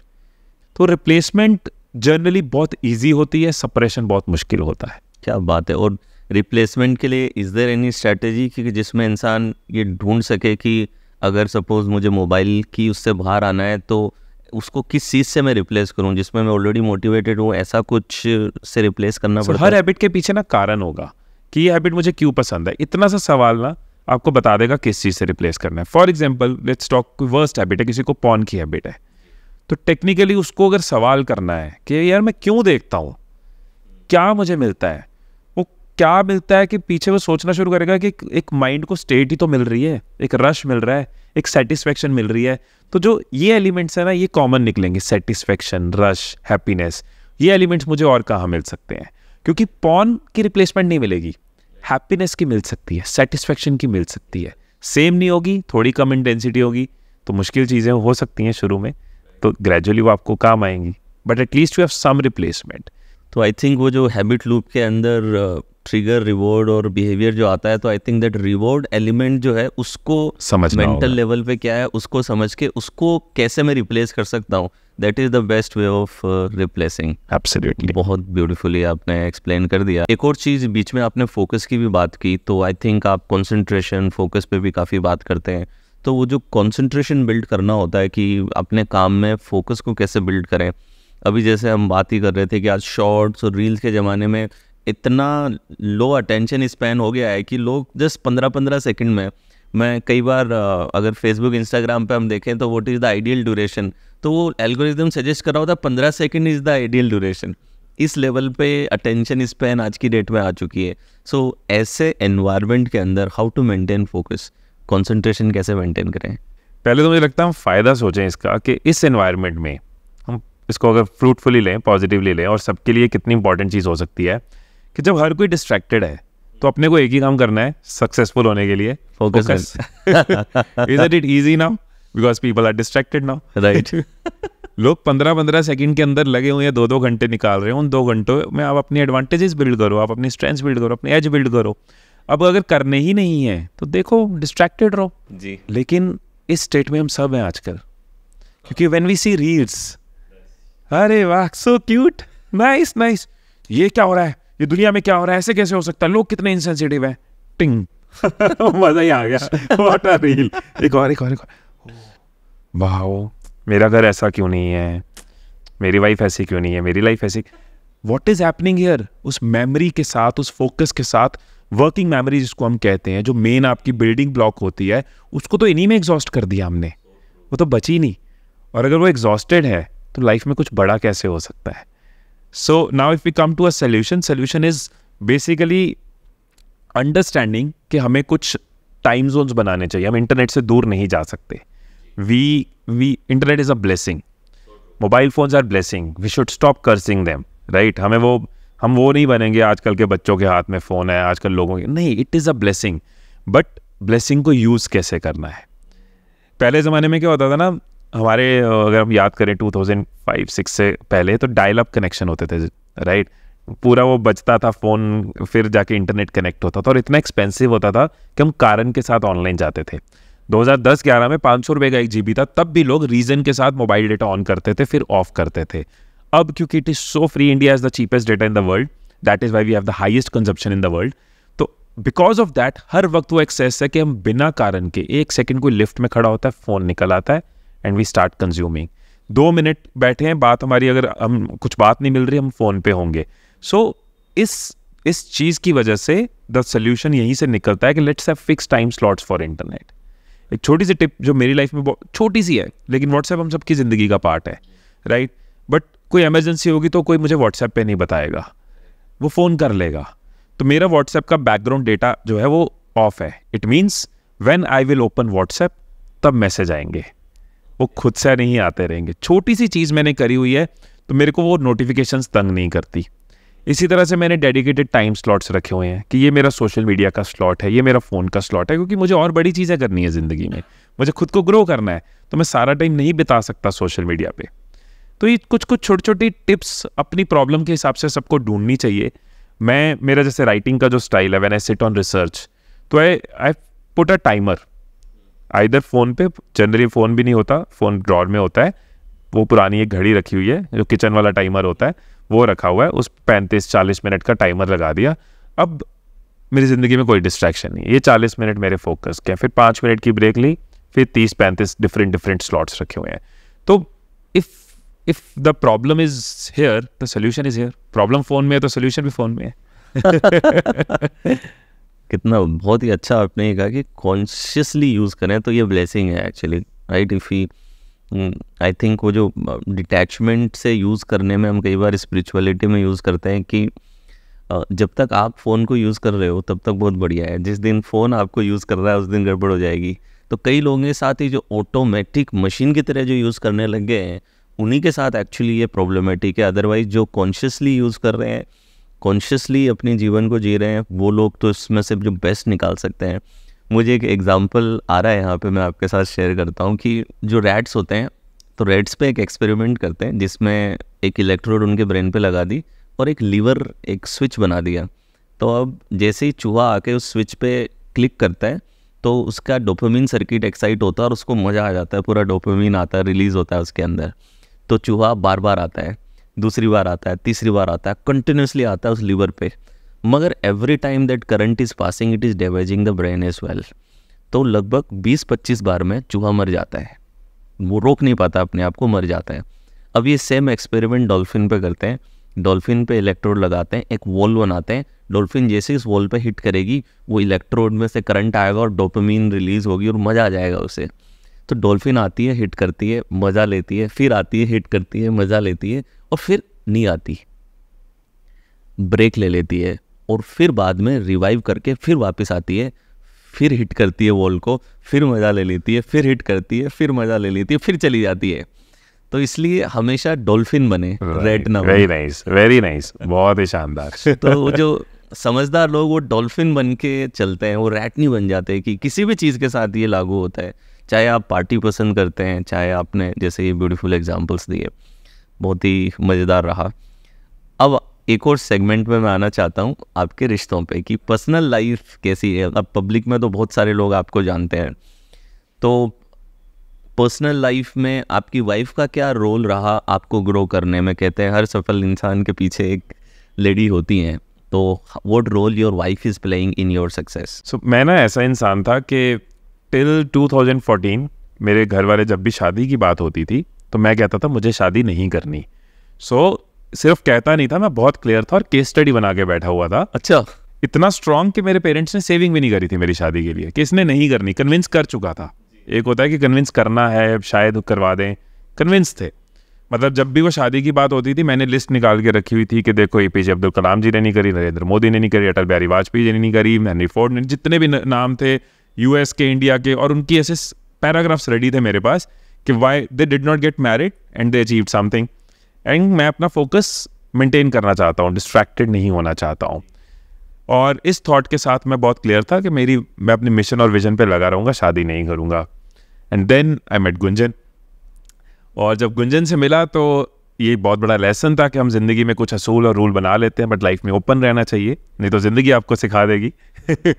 तो रिप्लेसमेंट जनरली बहुत ईजी होती है सपरेशन बहुत मुश्किल होता है क्या बात है और रिप्लेसमेंट के लिए इज़ देर एनी स्ट्रैटेजी कि जिसमें इंसान ये ढूंढ सके कि अगर सपोज़ मुझे मोबाइल की उससे बाहर आना है तो उसको किस चीज़ से मैं रिप्लेस करूँ जिसमें मैं ऑलरेडी मोटिवेटेड हूँ ऐसा कुछ से रिप्लेस करना so, पड़ता हर हैबिट के पीछे ना कारण होगा कि ये हैबिट मुझे क्यों पसंद है इतना सा सवाल ना आपको बता देगा किस चीज़ से रिप्लेस करना है फॉर एग्जाम्पल लेट्स टॉक कोई वर्स्ट हैबिट है किसी को पॉन की हैबिट है तो टेक्निकली उसको अगर सवाल करना है कि यार मैं क्यों देखता हूँ क्या मुझे मिलता है वो क्या मिलता है कि पीछे वो सोचना शुरू करेगा कि एक माइंड को स्टेट ही तो मिल रही है एक रश मिल रहा है एक सेटिस्फैक्शन मिल रही है तो जो ये एलिमेंट्स हैं ना ये कॉमन निकलेंगे सेटिस्फैक्शन रश हैप्पीनेस ये एलिमेंट्स मुझे और कहाँ मिल सकते हैं क्योंकि पॉन की रिप्लेसमेंट नहीं मिलेगी हैप्पीनेस की मिल सकती है सेटिस्फैक्शन की मिल सकती है सेम नहीं होगी थोड़ी कम इंटेंसिटी होगी तो मुश्किल चीज़ें हो सकती हैं शुरू में तो ग्रेजुअली वो आपको काम आएंगी but at least you have some replacement तो आई थिंक वो जो हैबिट लूप के अंदर ट्रिगर रिवॉर्ड और बिहेवियर जो आता है तो I think that reward element जो है उसको समझ मेंटल लेवल पे क्या है उसको समझ के उसको कैसे मैं रिप्लेस कर सकता हूँ that is the best way of replacing absolutely बहुत ब्यूटीफुली आपने एक्सप्लेन कर दिया एक और चीज बीच में आपने फोकस की भी बात की तो आई थिंक आप कॉन्सेंट्रेशन फोकस पे भी काफ़ी बात करते हैं तो वो जो कॉन्सेंट्रेशन बिल्ड करना होता है कि अपने काम में फोकस को कैसे बिल्ड करें अभी जैसे हम बात ही कर रहे थे कि आज शॉर्ट्स और रील्स के ज़माने में इतना लो अटेंशन स्पैन हो गया है कि लोग जस्ट पंद्रह पंद्रह सेकंड में मैं कई बार अगर फेसबुक इंस्टाग्राम पे हम देखें तो what is the ideal duration तो वो एल्गोरिज्म सजेस्ट कर रहा होता है पंद्रह second is the ideal duration इस लेवल पे अटेंशन स्पैन आज की डेट में आ चुकी है सो so, ऐसे एनवायरमेंट के अंदर how to maintain focus concentration कैसे मेंटेन करें पहले तो मुझे लगता है हम फ़ायदा सोचें इसका कि इस एनवायरमेंट में हम इसको अगर फ्रूटफुली लें पॉजिटिवली लें और सबके लिए कितनी इंपॉर्टेंट चीज़ हो सकती है कि जब हर कोई डिस्ट्रैक्टेड है तो अपने को एक ही काम करना है सक्सेसफुल होने के लिए focus is it it easy now because people are distracted now right लोग पंद्रह पंद्रह सेकंड के अंदर लगे हुए हैं दो दो घंटे निकाल रहे हैं उन दो घंटों में आप अपनी एडवांटेजेस बिल्ड करो आप अपनी स्ट्रेंथ बिल्ड करो अपनी एज बिल्ड करो अब अगर करने ही नहीं है तो देखो डिस्ट्रैक्टेड रहो जी लेकिन इस स्टेट में हम सब हैं आजकल क्योंकि वेन वी सी रील्स अरे वाह सो क्यूट नाइस नाइस ये क्या हो रहा है ये दुनिया में क्या हो रहा है ऐसे कैसे हो सकता है लोग कितने इनसेंसिटिव हैं टिंग मजा ही आ गया व्हाट अ रील एक और एक और एक वाह मेरा घर ऐसा क्यों नहीं है मेरी वाइफ ऐसी क्यों नहीं है मेरी लाइफ ऐसी वॉट इज हैपनिंग हियर उस मेमरी के साथ उस फोकस के साथ वर्किंग मेमरी जिसको हम कहते हैं जो मेन आपकी बिल्डिंग ब्लॉक होती है उसको तो इन्हीं में एग्जॉस्ट कर दिया हमने वो तो बची नहीं और अगर वो एग्जॉस्टेड है तो लाइफ में कुछ बड़ा कैसे हो सकता है So now if we come to a solution, solution is basically understanding कि हमें कुछ टाइम जोन्स बनाने चाहिए हम इंटरनेट से दूर नहीं जा सकते we we internet is a blessing mobile phones are blessing we should stop cursing them right हमें वो हम वो नहीं बनेंगे आजकल के बच्चों के हाथ में फ़ोन है आजकल लोगों के नहीं it is a blessing but blessing को यूज़ कैसे करना है पहले ज़माने में क्या होता था ना हमारे अगर हम याद करें 2005 सिक्स से पहले तो डायल अप कनेक्शन होते थे राइट पूरा वो बचता था फ़ोन फिर जाके इंटरनेट कनेक्ट होता था और इतना एक्सपेंसिव होता था कि हम कारण के साथ ऑनलाइन जाते थे 2010-11 में पाँच सौ रुपये का एक जी था तब भी लोग रीजन के साथ मोबाइल डेटा ऑन करते थे फिर ऑफ करते थे अब क्योंकि it is so free India is the cheapest data in the world that is why we have the highest consumption in the world तो बिकॉज ऑफ दैट हर वक्त वो एक्सेस है कि हम बिना कारण के एक सेकेंड कोई लिफ्ट में खड़ा होता है फ़ोन निकल आता है एंड वी स्टार्ट कंज्यूमिंग दो मिनट बैठे हैं बात हमारी अगर हम कुछ बात नहीं मिल रही हम फ़ोन पे होंगे सो so, इस इस चीज़ की वजह से द सोल्यूशन यहीं से निकलता है कि let's have fix time slots for internet एक छोटी सी टिप जो मेरी लाइफ में बहुत छोटी सी है लेकिन व्हाट्सएप हम सबकी ज़िंदगी का पार्ट है राइट बट कोई एमरजेंसी होगी तो कोई मुझे व्हाट्सएप पे नहीं बताएगा वो फ़ोन कर लेगा तो मेरा व्हाट्सएप का बैकग्राउंड डेटा जो है वो ऑफ है it means when I will open WhatsApp तब मैसेज आएंगे वो खुद से नहीं आते रहेंगे छोटी सी चीज़ मैंने करी हुई है तो मेरे को वो नोटिफिकेशंस तंग नहीं करती इसी तरह से मैंने डेडिकेटेड टाइम स्लॉट्स रखे हुए हैं कि ये मेरा सोशल मीडिया का स्लॉट है ये मेरा फ़ोन का स्लॉट है क्योंकि मुझे और बड़ी चीज़ें करनी है ज़िंदगी में मुझे खुद को ग्रो करना है तो मैं सारा टाइम नहीं बिता सकता सोशल मीडिया पे तो ये कुछ कुछ छोटी छोटी टिप्स अपनी प्रॉब्लम के हिसाब से सबको ढूंढनी चाहिए मैं मेरा जैसे राइटिंग का जो स्टाइल है when I sit on research तो I I put a timer either phone पे जनरली फ़ोन भी नहीं होता फ़ोन ड्रॉर में होता है वो पुरानी एक घड़ी रखी हुई है जो किचन वाला टाइमर होता है वो रखा हुआ है उस पैंतीस चालीस मिनट का टाइमर लगा दिया अब मेरी ज़िंदगी में कोई डिस्ट्रैक्शन नहीं ये चालीस मिनट मेरे फोकस के फिर पाँच मिनट की ब्रेक ली फिर तीस पैंतीस डिफरेंट डिफरेंट स्लॉट्स रखे हुए हैं तो if if the problem is here the solution is here problem phone में है तो सोल्यूशन भी फ़ोन में है कितना बहुत ही अच्छा आपने ये कहा कि कॉन्शियसली यूज़ करें तो ये ब्लेसिंग है actually right if he I think वो जो डिटैचमेंट uh, से यूज़ करने में हम कई बार स्पिरिचुअलिटी में यूज़ करते हैं कि uh, जब तक आप फ़ोन को यूज़ कर रहे हो तब तक बहुत बढ़िया है जिस दिन फ़ोन आपको यूज़ कर रहा है उस दिन गड़बड़ हो जाएगी तो कई लोगों के साथ ही जो ऑटोमेटिक मशीन की तरह जो यूज़ करने लग गए हैं उन्हीं के साथ एक्चुअली ये प्रॉब्लमेटिक है अदरवाइज़ जो कॉन्शियसली यूज़ कर रहे हैं कॉन्शियसली अपने जीवन को जी रहे हैं वो लोग तो इसमें से जो बेस्ट निकाल सकते हैं मुझे एक एग्ज़ाम्पल आ रहा है यहाँ पे मैं आपके साथ शेयर करता हूँ कि जो रैट्स होते हैं तो रेड्स पे एक एक्सपेरिमेंट करते हैं जिसमें एक इलेक्ट्रोड उनके ब्रेन पे लगा दी और एक लीवर एक स्विच बना दिया तो अब जैसे ही चूहा आके उस स्विच पे क्लिक करता है तो उसका डोपामिन सर्किट एक्साइट होता है और उसको मज़ा आ जाता है पूरा डोपामिन आता है रिलीज़ होता है उसके अंदर तो चूहा बार बार आता है दूसरी बार आता है तीसरी बार आता है कंटिन्यूसली आता है उस लीवर पे मगर every time that current is passing it is damaging the brain is well तो लगभग 20-25 बार में चूहा मर जाता है वो रोक नहीं पाता अपने आप को मर जाता है अब ये सेम एक्सपेरिमेंट डॉल्फिन पे करते हैं डॉल्फिन पे इलेक्ट्रोड लगाते हैं एक वॉल बनाते हैं डॉल्फिन जैसे इस वॉल पे हिट करेगी वो इलेक्ट्रोड में से करंट आएगा और डोपमिन रिलीज होगी और मज़ा आ जाएगा उसे तो डॉल्फिन आती है हिट करती है मज़ा लेती है फिर आती है हिट करती है मज़ा लेती है और फिर नहीं आती ब्रेक ले लेती है और फिर बाद में रिवाइव करके फिर वापस आती है फिर हिट करती है वॉल को फिर मज़ा ले लेती है फिर हिट करती है फिर मज़ा ले लेती है फिर चली जाती है तो इसलिए हमेशा डॉल्फिन बने रेड ना वेरी नाइस वेरी नाइस बहुत ही शानदार तो वो जो समझदार लोग वो डॉल्फिन बन के चलते हैं वो रैट नहीं बन जाते कि किसी भी चीज़ के साथ ये लागू होता है चाहे आप पार्टी पसंद करते हैं चाहे आपने जैसे ये ब्यूटीफुल एग्जाम्पल्स दिए बहुत ही मज़ेदार रहा अब एक और सेगमेंट में मैं आना चाहता हूँ आपके रिश्तों पे कि पर्सनल लाइफ कैसी है अब पब्लिक में तो बहुत सारे लोग आपको जानते हैं तो पर्सनल लाइफ में आपकी वाइफ का क्या रोल रहा आपको ग्रो करने में कहते हैं हर सफल इंसान के पीछे एक लेडी होती हैं तो what role your wife is playing in your success so मैं ना ऐसा इंसान था कि टिल 2014 मेरे घर वाले जब भी शादी की बात होती थी तो मैं कहता था मुझे शादी नहीं करनी सो so, सिर्फ कहता नहीं था मैं बहुत क्लियर था और केस स्टडी बना के बैठा हुआ था अच्छा इतना स्ट्रांग कि मेरे पेरेंट्स ने सेविंग भी नहीं करी थी मेरी शादी के लिए कि इसने नहीं करनी कन्विंस कर चुका था एक होता है कि कन्विंस करना है शायद करवा दें कन्विंस थे मतलब जब भी वो शादी की बात होती थी मैंने लिस्ट निकाल के रखी हुई थी कि देखो ए पी जे अब्दुल कलाम जी ने नहीं करी नरेंद्र मोदी ने नहीं करी अटल बिहारी वाजपेयी जी ने नहीं करी हेनरी फोर्ड ने जितने भी नाम थे यूएस के इंडिया के और उनकी ऐसे पैराग्राफ्स रेडी थे मेरे पास कि why they did not get married and they achieve something and मैं अपना फोकस मेंटेन करना चाहता हूँ डिस्ट्रैक्टेड नहीं होना चाहता हूँ और इस थॉट के साथ मैं बहुत क्लियर था कि मेरी मैं अपने मिशन और विजन पे लगा रहूँगा शादी नहीं करूँगा and then I met Gunjan और जब गुंजन से मिला तो ये बहुत बड़ा लेसन था कि हम ज़िंदगी में कुछ असूल और रूल बना लेते हैं बट लाइफ में ओपन रहना चाहिए नहीं तो ज़िंदगी आपको सिखा देगी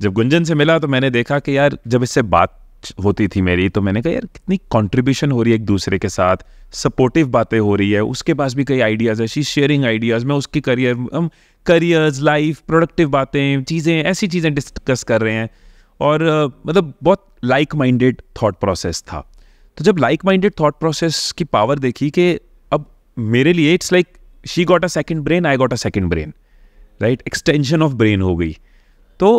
जब गुंजन से मिला तो मैंने देखा कि यार जब इससे बात होती थी मेरी तो मैंने कहा यार कितनी कंट्रीब्यूशन हो रही है एक दूसरे के साथ सपोर्टिव बातें हो रही है उसके पास भी कई आइडियाज़ है शी शेयरिंग आइडियाज़ मैं उसकी करियर हम करियर्स लाइफ प्रोडक्टिव बातें चीज़ें ऐसी चीज़ें डिस्कस कर रहे हैं और मतलब बहुत लाइक माइंडेड थाट प्रोसेस था तो जब लाइक माइंडेड थाट प्रोसेस की पावर देखी कि अब मेरे लिए it's like she got a second brain I got a second brain right extension of brain हो गई तो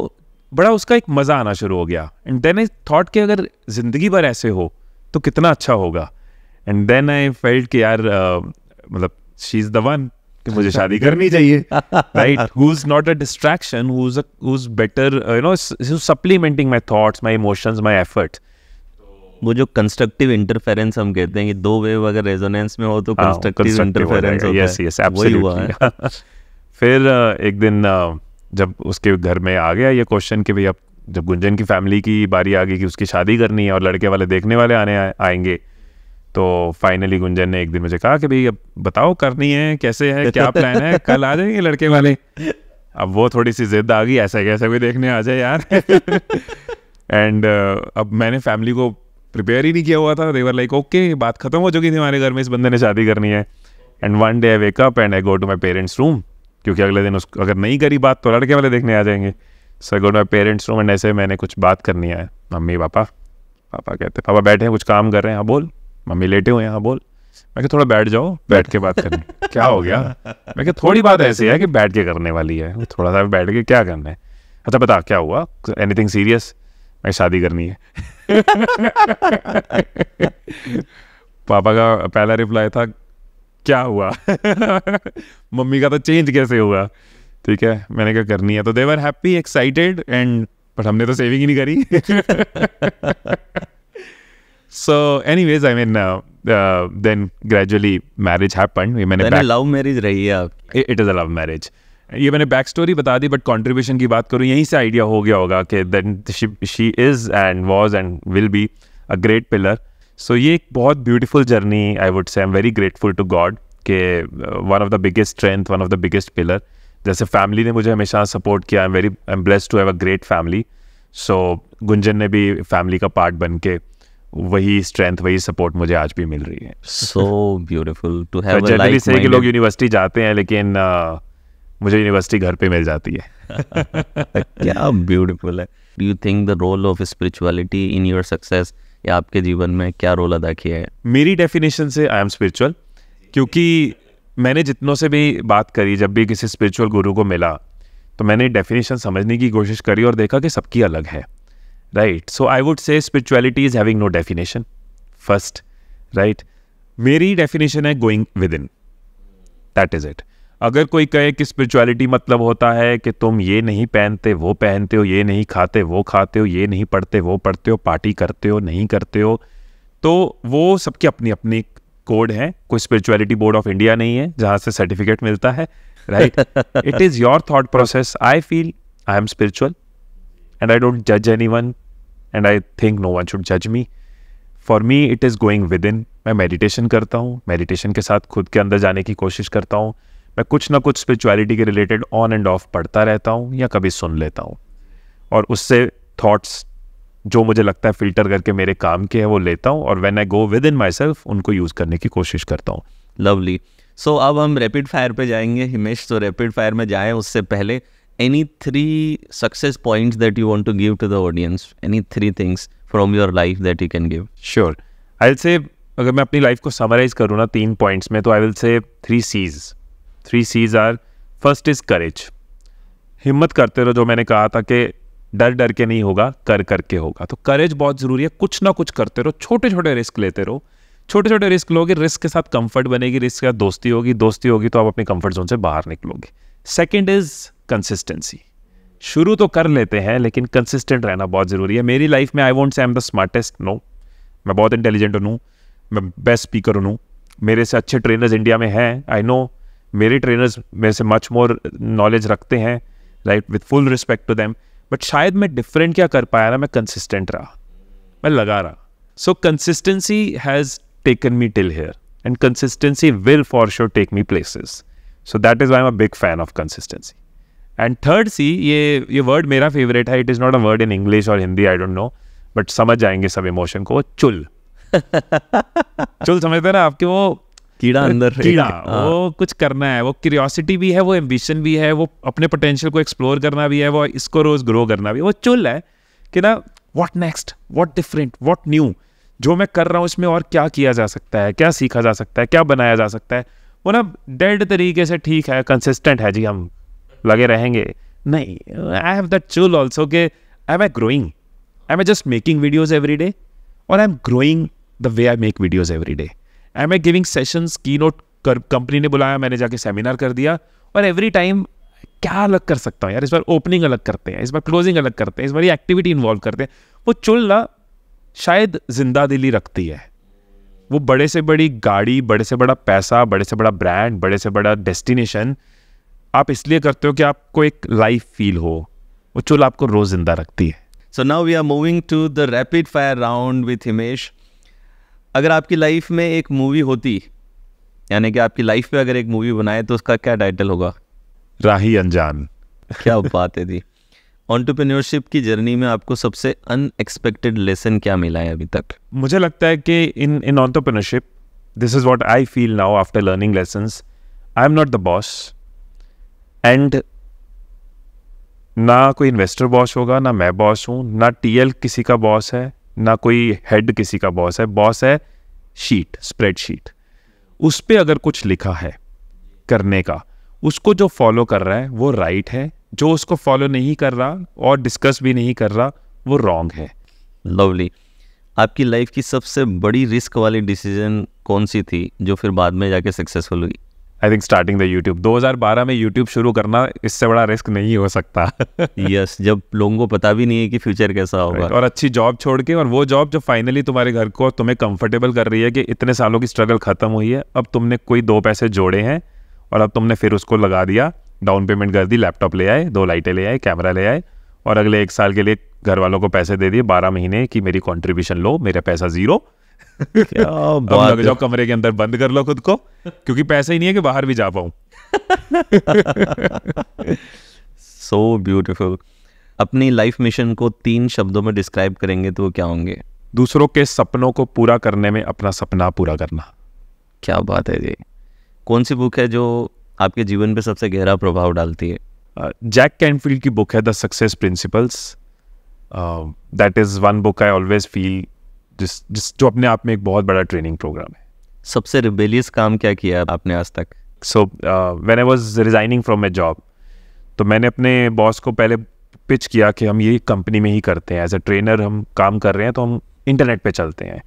बड़ा उसका एक मज़ा आना शुरू हो गया एंड देन आई थॉट कि अगर ज़िंदगी भर ऐसे हो तो कितना अच्छा होगा एंड देन आई फेल्ट कि यार मतलब शी इज़ द वन कि मुझे शादी करनी चाहिए right who is not a distraction who is better you know supplementing my thoughts my emotions my effort वो जो कंस्ट्रक्टिव इंटरफेरेंस हम कहते हैं कि दो वेव अगर रेजोनेंस में हो तो कंस्ट्रक्टिव हाँ, इंटरफेरेंस होता है यस यस एब्सोल्युटली फिर एक दिन uh, जब उसके घर में आ गया ये क्वेश्चन कि भाई अब जब गुंजन की फैमिली की बारी आ गई कि उसकी शादी करनी है और लड़के वाले देखने वाले आने आ, आएंगे तो फाइनली गुंजन ने एक दिन मुझे कहा कि भाई अब बताओ करनी है कैसे है क्या प्लान है कल आ जाएंगे लड़के वाले अब वो थोड़ी सी जिद आ गई ऐसा कैसे भी देखने आ जाए यार एंड uh, अब मैंने फैमिली को प्रिपेयर ही नहीं किया हुआ था देवर लाइक ओके बात खत्म हो चुकी थी हमारे घर में इस बंदे ने शादी करनी है and one day I wake up and I go to my parents room क्योंकि अगले दिन उसको अगर नहीं करी बात तो लड़के वाले देखने आ जाएंगे sir good my parents room and ऐसे मैंने कुछ बात करनी है मम्मी पापा पापा कहते हैं पापा बैठे हैं कुछ काम कर रहे हैं हाँ बोल मम्मी लेटे हुए हैं हाँ बोल मैं थोड़ा बैठ जाओ बैठ के बात करनी क्या हो गया मैं क्या थोड़ी बात ऐसी है कि बैठ के करने वाली है थोड़ा सा बैठ के क्या करना है अच्छा बता क्या हुआ एनीथिंग सीरियस मैं शादी करनी है पापा का पहला रिप्लाई था क्या हुआ मम्मी का तो चेंज कैसे हुआ ठीक है मैंने क्या करनी है तो they were happy excited and but हमने तो सेविंग ही नहीं करी so anyways I mean then gradually marriage happened love marriage रही है it is a love marriage ये मैंने बैक स्टोरी बता दी बट कॉन्ट्रीब्यूशन की बात करूँ यहीं से आइडिया हो गया होगा कि then she is and was and will be a great pillar so ये एक बहुत beautiful journey I would say I am very grateful to God के one of the biggest strength one of the biggest pillar जैसे family ने मुझे हमेशा support किया I am very I am blessed to have a great family so Gunjan ने भी family का part बन के वही स्ट्रेंथ वही सपोर्ट मुझे आज भी मिल रही है so beautiful to have generally say कि लोग यूनिवर्सिटी जाते हैं लेकिन uh, मुझे यूनिवर्सिटी घर पे मिल जाती है क्या ब्यूटीफुल है do you think the role of spirituality in your success या आपके जीवन में क्या रोल अदा किया है मेरी डेफिनेशन से आई एम स्पिरिचुअल क्योंकि मैंने जितनों से भी बात करी जब भी किसी स्पिरिचुअल गुरु को मिला तो मैंने डेफिनेशन समझने की कोशिश करी और देखा कि सबकी अलग है right so I would say spirituality is having no definition first right मेरी डेफिनेशन है going within that is it अगर कोई कहे कि स्पिरिचुअलिटी मतलब होता है कि तुम ये नहीं पहनते वो पहनते हो ये नहीं खाते वो खाते हो ये नहीं पढ़ते वो पढ़ते हो पार्टी करते हो नहीं करते हो तो वो सबके अपनी अपनी कोड हैं कोई स्पिरिचुअलिटी बोर्ड ऑफ इंडिया नहीं है जहाँ से सर्टिफिकेट मिलता है right it is your thought process I feel I am spiritual and I don't जज any one and I think no one should जज me for me it is going with in मैं meditation करता हूँ meditation के साथ खुद के अंदर जाने की कोशिश करता हूँ मैं कुछ ना कुछ स्पिरिचुअलिटी के रिलेटेड ऑन एंड ऑफ पढ़ता रहता हूँ या कभी सुन लेता हूँ और उससे थॉट्स जो मुझे लगता है फिल्टर करके मेरे काम के हैं वो लेता हूँ और when I go within myself उनको यूज़ करने की कोशिश करता हूँ लवली सो अब हम रैपिड फायर पे जाएंगे हिमेश तो रैपिड फायर में जाएं उससे पहले any three success points that you want to give to the audience any three things from your life that you can give sure I will say अगर मैं अपनी लाइफ को समराइज करूँ ना तीन पॉइंट्स में तो I will say three Cs three Cs are first is courage हिम्मत करते रहो जो मैंने कहा था कि डर डर के नहीं होगा कर करके होगा तो करेज बहुत ज़रूरी है कुछ ना कुछ करते रहो छोटे छोटे रिस्क लेते रहो छोटे छोटे रिस्क लोगे रिस्क के साथ कंफर्ट बनेगी रिस्क के साथ दोस्ती होगी दोस्ती होगी तो आप अपने कंफर्ट जोन से बाहर निकलोगे सेकेंड इज़ कंसिस्टेंसी शुरू तो कर लेते हैं लेकिन कंसिस्टेंट रहना बहुत ज़रूरी है मेरी लाइफ में I won't say I am the smartest no मैं बहुत इंटेलिजेंट हूँ मैं बेस्ट स्पीकर हूँ मेरे से अच्छे ट्रेनर्स इंडिया में हैं आई नो मेरे ट्रेनर्स मेरे से मच मोर नॉलेज रखते हैं right with full respect to them but शायद मैं डिफरेंट क्या कर पाया ना मैं कंसिस्टेंट रहा मैं लगा रहा so consistency has taken me till here and consistency will for sure take me places so that is I am a big fan of consistency and third C ये ये वर्ड मेरा फेवरेट है it is not a word in English और Hindi I don't know but समझ जाएंगे सब emotion को चुल चुल समझते ना आपके वो कीड़ा अंदर कीड़ा हाँ। वो कुछ करना है वो क्यूरियोसिटी भी है वो एम्बिशन भी है वो अपने पोटेंशियल को एक्सप्लोर करना भी है वो इसको रोज ग्रो करना भी वो चुल है कि ना what next what different what new जो मैं कर रहा हूँ इसमें और क्या किया जा सकता है क्या सीखा जा सकता है क्या बनाया जा सकता है वो ना डेड तरीके से ठीक है कंसिस्टेंट है जी हम लगे रहेंगे नहीं आई हैव दैट चुल ऑल्सो के I am uh growing I am uh just making videos every day और I am growing the way I make videos every day am uh giving session keynote company ने बुलाया मैंने जाके seminar कर दिया और every time क्या अलग कर सकता हूँ यार इस बार ओपनिंग अलग करते हैं इस बार क्लोजिंग अलग करते हैं इस बार ये एक्टिविटी इन्वॉल्व करते हैं वो चुल ना शायद जिंदा दिली रखती है वो बड़े से बड़ी गाड़ी बड़े से बड़ा पैसा बड़े से बड़ा ब्रांड बड़े से बड़ा डेस्टिनेशन आप इसलिए करते हो कि आपको एक लाइफ फील हो वो चुल आपको रोज़ जिंदा रखती है so now we are moving to the rapid fire round with Himesh अगर आपकी लाइफ में एक मूवी होती यानी कि आपकी लाइफ पे अगर एक मूवी बनाए तो उसका क्या टाइटल होगा राही अनजान क्या बात है दी ऑन्टरप्रेन्योरशिप की जर्नी में आपको सबसे अनएक्सपेक्टेड लेसन क्या मिला है अभी तक मुझे लगता है कि in in entrepreneurship this is what I feel now after learning lesson I am not the boss and ना कोई इन्वेस्टर बॉस होगा ना मैं बॉस हूँ ना टीएल किसी का बॉस है ना कोई हेड किसी का बॉस है बॉस है शीट स्प्रेडशीट उस पर अगर कुछ लिखा है करने का उसको जो फॉलो कर रहा है वो राइट है जो उसको फॉलो नहीं कर रहा और डिस्कस भी नहीं कर रहा वो रॉन्ग है लवली आपकी लाइफ की सबसे बड़ी रिस्क वाली डिसीजन कौन सी थी जो फिर बाद में जाके सक्सेसफुल हुई I think starting the YouTube 2012 में यूट्यूब शुरू करना इससे बड़ा रिस्क नहीं हो सकता यस yes, जब लोगों को पता भी नहीं है कि फ्यूचर कैसा होगा right. और अच्छी जॉब छोड़ के और वो जॉब जो फाइनली तुम्हारे घर को तुम्हें कंफर्टेबल कर रही है कि इतने सालों की स्ट्रगल खत्म हुई है अब तुमने कोई दो पैसे जोड़े हैं और अब तुमने फिर उसको लगा दिया डाउन पेमेंट कर दी लैपटॉप ले आए दो लाइटें ले आए कैमरा ले आए और अगले एक साल के लिए घर वालों को पैसे दे दिए बारह महीने की मेरी कॉन्ट्रीब्यूशन लो मेरा पैसा जीरो क्या लग जाओ कमरे के अंदर बंद कर लो खुद को क्योंकि पैसे ही नहीं है कि बाहर भी जा पाऊँ सो ब्यूटिफुल अपनी लाइफ मिशन को तीन शब्दों में डिस्क्राइब करेंगे तो क्या होंगे दूसरों के सपनों को पूरा करने में अपना सपना पूरा करना क्या बात है जी कौन सी बुक है जो आपके जीवन पे सबसे गहरा प्रभाव डालती है जैक कैनफील्ड की बुक है the success principles that is one book I always feel जिस जिस जो अपने आप में एक बहुत बड़ा ट्रेनिंग प्रोग्राम है सबसे रिबेलियस काम क्या किया आपने आज तक so when I was resigning from my job तो मैंने अपने बॉस को पहले पिच किया कि हम ये कंपनी में ही करते हैं एज अ ट्रेनर हम काम कर रहे हैं तो हम इंटरनेट पे चलते हैं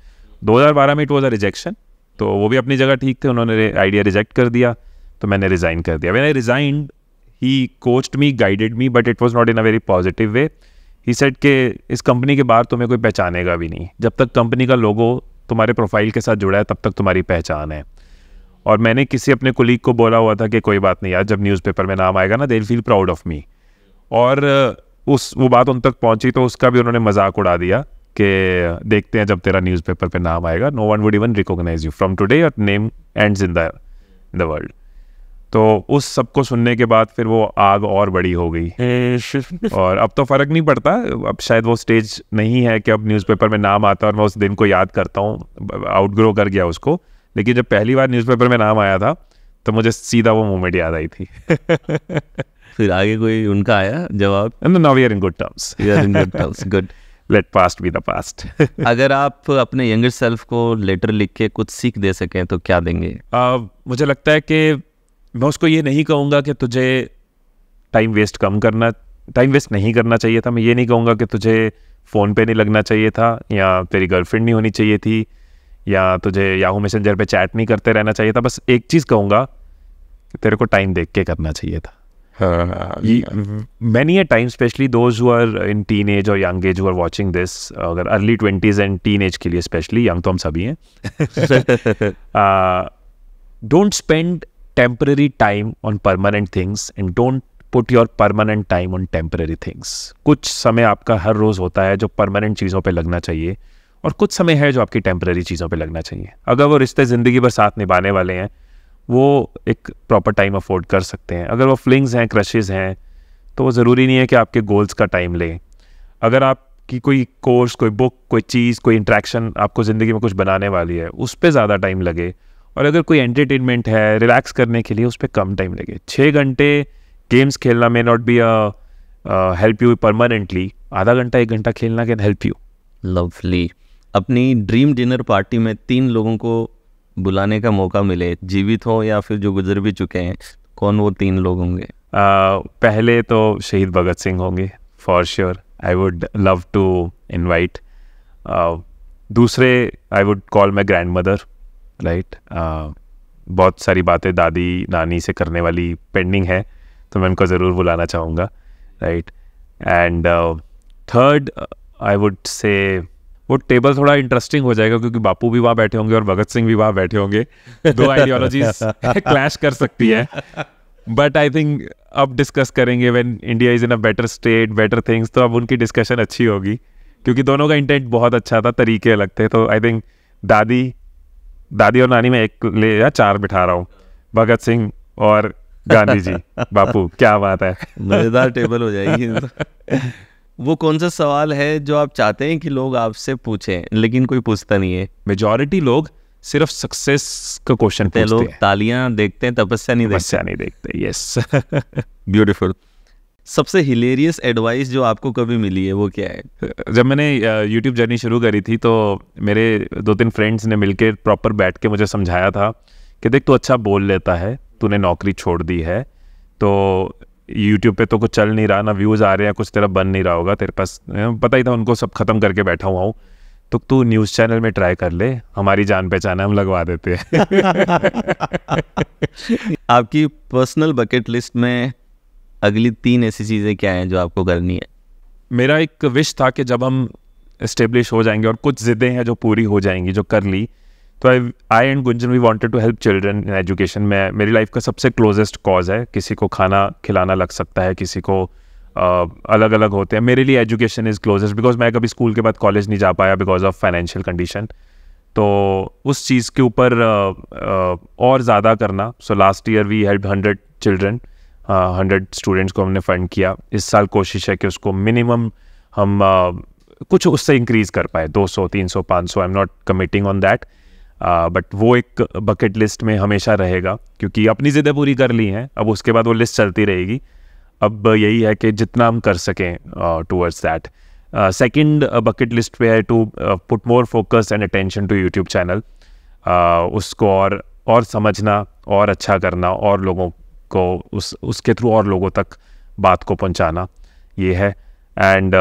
2012 में इट वॉज अ रिजेक्शन तो वो भी अपनी जगह ठीक थे उन्होंने आइडिया रिजेक्ट कर दिया तो मैंने रिज़ाइन कर दिया when I resigned he coached me guided me but it was not in a very positive way he said के इस कंपनी के बाहर तुम्हें कोई पहचानेगा भी नहीं जब तक कंपनी का लोगो तुम्हारे प्रोफाइल के साथ जुड़ा है तब तक तुम्हारी पहचान है और मैंने किसी अपने कुलीग को बोला हुआ था कि कोई बात नहीं यार जब न्यूज़पेपर में नाम आएगा ना they feel proud of me और uh, उस वो बात उन तक पहुंची तो उसका भी उन्होंने मजाक उड़ा दिया कि देखते हैं जब तेरा न्यूज़पेपर पे नाम आएगा no one would even recognise you from today your name ends in the world तो उस सबको सुनने के बाद फिर वो आग और बड़ी हो गई और अब तो फर्क नहीं पड़ता अब शायद वो स्टेज नहीं है कि अब न्यूज़पेपर में नाम आता है और मैं उस दिन को याद करता हूँ आउटग्रो कर गया उसको लेकिन जब पहली बार न्यूज़पेपर में नाम आया था तो मुझे सीधा वो मोमेंट याद आई थी फिर आगे कोई उनका आया जवाब now in good terms good let past be the past अगर आप अपने यंगर सेल्फ को लेटर लिख के कुछ सीख दे सकें तो क्या देंगे uh, मुझे लगता है कि मैं उसको ये नहीं कहूँगा कि तुझे टाइम वेस्ट कम करना टाइम वेस्ट नहीं करना चाहिए था मैं ये नहीं कहूँगा कि तुझे फ़ोन पे नहीं लगना चाहिए था या तेरी गर्लफ्रेंड नहीं होनी चाहिए थी या तुझे याहू मैसेंजर पे चैट नहीं करते रहना चाहिए था बस एक चीज़ कहूँगा कि तेरे को टाइम देख के करना चाहिए था many a time specially those who are in teen age और young age who are watching this अगर early twenties and teen age के लिए स्पेशली यंग तो हम सभी हैं don't spend uh, temporary time on permanent things and don't put your permanent time on temporary things कुछ समय आपका हर रोज़ होता है जो परमानेंट चीज़ों पर लगना चाहिए और कुछ समय है जो आपकी टेम्परेरी चीज़ों पर लगना चाहिए अगर वो रिश्ते ज़िंदगी भर साथ निभाने वाले हैं वो एक प्रॉपर टाइम अफोर्ड कर सकते हैं अगर वो फ्लिंग्स हैं क्रशेज़ हैं तो वो ज़रूरी नहीं है कि आपके गोल्स का टाइम लें अगर आपकी कोई कोर्स कोई बुक कोई चीज़ कोई इंट्रैक्शन आपको ज़िंदगी में कुछ बनाने वाली है उस पर ज़्यादा टाइम लगे और अगर कोई एंटरटेनमेंट है रिलैक्स करने के लिए उस पर कम टाइम लगे छः घंटे गेम्स खेलना may not be help you permanently आधा घंटा एक घंटा खेलना कैन हेल्प यू लवली अपनी ड्रीम डिनर पार्टी में तीन लोगों को बुलाने का मौका मिले जीवित हो या फिर जो गुजर भी चुके हैं कौन वो तीन लोग होंगे पहले तो शहीद भगत सिंह होंगे for sure I would love to invite दूसरे I would call my grandmother right बहुत सारी बातें दादी नानी से करने वाली पेंडिंग है तो मैं उनको ज़रूर बुलाना चाहूँगा right and third I would say वो टेबल थोड़ा इंटरेस्टिंग हो जाएगा क्योंकि बापू भी वहाँ बैठे होंगे और भगत सिंह भी वहाँ बैठे होंगे दो आइडियोलॉजीज क्लैश कर सकती है बट आई थिंक अब डिस्कस करेंगे when India is in a better state better things तो अब उनकी डिस्कशन अच्छी होगी क्योंकि दोनों का इंटेंट बहुत अच्छा था तरीके अलग थे तो आई थिंक दादी दादी और नानी में एक ले या चार बिठा रहा हूँ भगत सिंह और गांधी जी बापू क्या बात है मजेदार टेबल हो जाएगी तो। वो कौन सा सवाल है जो आप चाहते हैं कि लोग आपसे पूछें लेकिन कोई पूछता नहीं है मेजोरिटी लोग सिर्फ सक्सेस का क्वेश्चन पूछते हैं लोग तालियां देखते हैं तपस्या नहीं तपस्या नहीं देखते यस ब्यूटीफुल सबसे हिलेरियस एडवाइस जो आपको कभी मिली है वो क्या है जब मैंने यूट्यूब जर्नी शुरू करी थी तो मेरे दो तीन फ्रेंड्स ने मिलकर प्रॉपर बैठ के मुझे समझाया था कि देख तू अच्छा बोल लेता है तूने नौकरी छोड़ दी है तो यूट्यूब पे तो कुछ चल नहीं रहा ना व्यूज़ आ रहे हैं कुछ तेरा बन नहीं रहा होगा तेरे पास पता ही था उनको सब ख़त्म करके बैठा हुआ हूँ तो तू न्यूज़ चैनल में ट्राई कर ले हमारी जान पहचान है हम लगवा देते हैं आपकी पर्सनल बकेट लिस्ट में अगली तीन ऐसी चीज़ें क्या हैं जो आपको करनी है मेरा एक विश था कि जब हम इस्टेब्लिश हो जाएंगे और कुछ ज़िदें हैं जो पूरी हो जाएंगी जो कर ली तो I I and Gunjan we wanted to help children in education में मेरी लाइफ का सबसे क्लोजेस्ट कॉज है किसी को खाना खिलाना लग सकता है किसी को अलग अलग होते हैं मेरे लिए एजुकेशन इज़ क्लोजेस्ट बिकॉज मैं कभी स्कूल के बाद कॉलेज नहीं जा पाया बिकॉज ऑफ फाइनेंशियल कंडीशन तो उस चीज़ के ऊपर और ज़्यादा करना so last year we help hundred children hundred students को हमने फ़ंड किया इस साल कोशिश है कि उसको मिनिमम हम uh, कुछ उससे इंक्रीज़ कर पाए 200, 300, 500 I am not committing on that but वो एक बकेट लिस्ट में हमेशा रहेगा क्योंकि अपनी ज़िदें पूरी कर ली हैं अब उसके बाद वो लिस्ट चलती रहेगी अब यही है कि जितना हम कर सकें towards that second bucket list पे है to put more focus and attention to YouTube channel उसको और और समझना और अच्छा करना और लोगों को उस उसके थ्रू और लोगों तक बात को पहुंचाना ये है and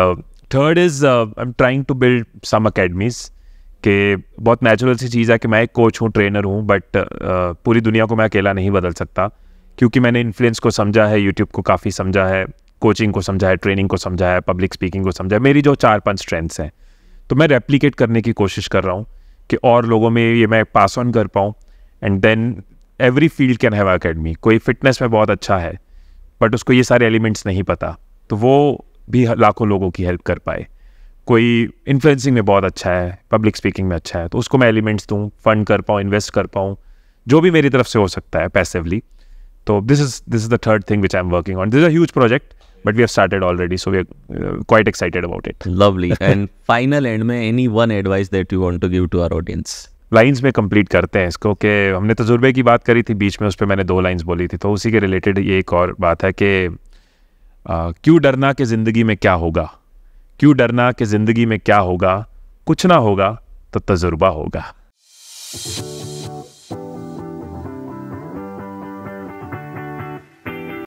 third is I am trying to build some academies के बहुत नेचुरल सी चीज़ है कि मैं एक कोच हूँ ट्रेनर हूँ बट uh, पूरी दुनिया को मैं अकेला नहीं बदल सकता क्योंकि मैंने इन्फ्लुएंस को समझा है यूट्यूब को काफ़ी समझा है कोचिंग को समझा है ट्रेनिंग को समझा है पब्लिक स्पीकिंग को समझा है मेरी जो चार पांच स्ट्रेंथ्स हैं तो मैं रेप्लीकेट करने की कोशिश कर रहा हूँ कि और लोगों में ये मैं पास ऑन कर पाऊँ and then every field can have academy कोई फिटनेस में बहुत अच्छा है बट उसको ये सारे एलिमेंट्स नहीं पता तो वो भी लाखों लोगों की हेल्प कर पाए कोई इन्फ्लुएंसिंग में बहुत अच्छा है पब्लिक स्पीकिंग में अच्छा है तो उसको मैं एलिमेंट्स दूँ फंड कर पाऊँ इन्वेस्ट कर पाऊँ जो भी मेरी तरफ से हो सकता है पैसिवली तो this is this is the third thing which I am working on this is a huge project but we have started already so we are quite excited about it lovely and final end में any one advice that you want to give to our audience lines में complete करते हैं इसको कि हमने तजुर्बे की बात करी थी बीच में उस पर मैंने दो लाइंस बोली थी तो उसी के रिलेटेड ये एक और बात है कि क्यों डरना कि ज़िंदगी में क्या होगा क्यों डरना कि ज़िंदगी में क्या होगा कुछ ना होगा तो तजुर्बा होगा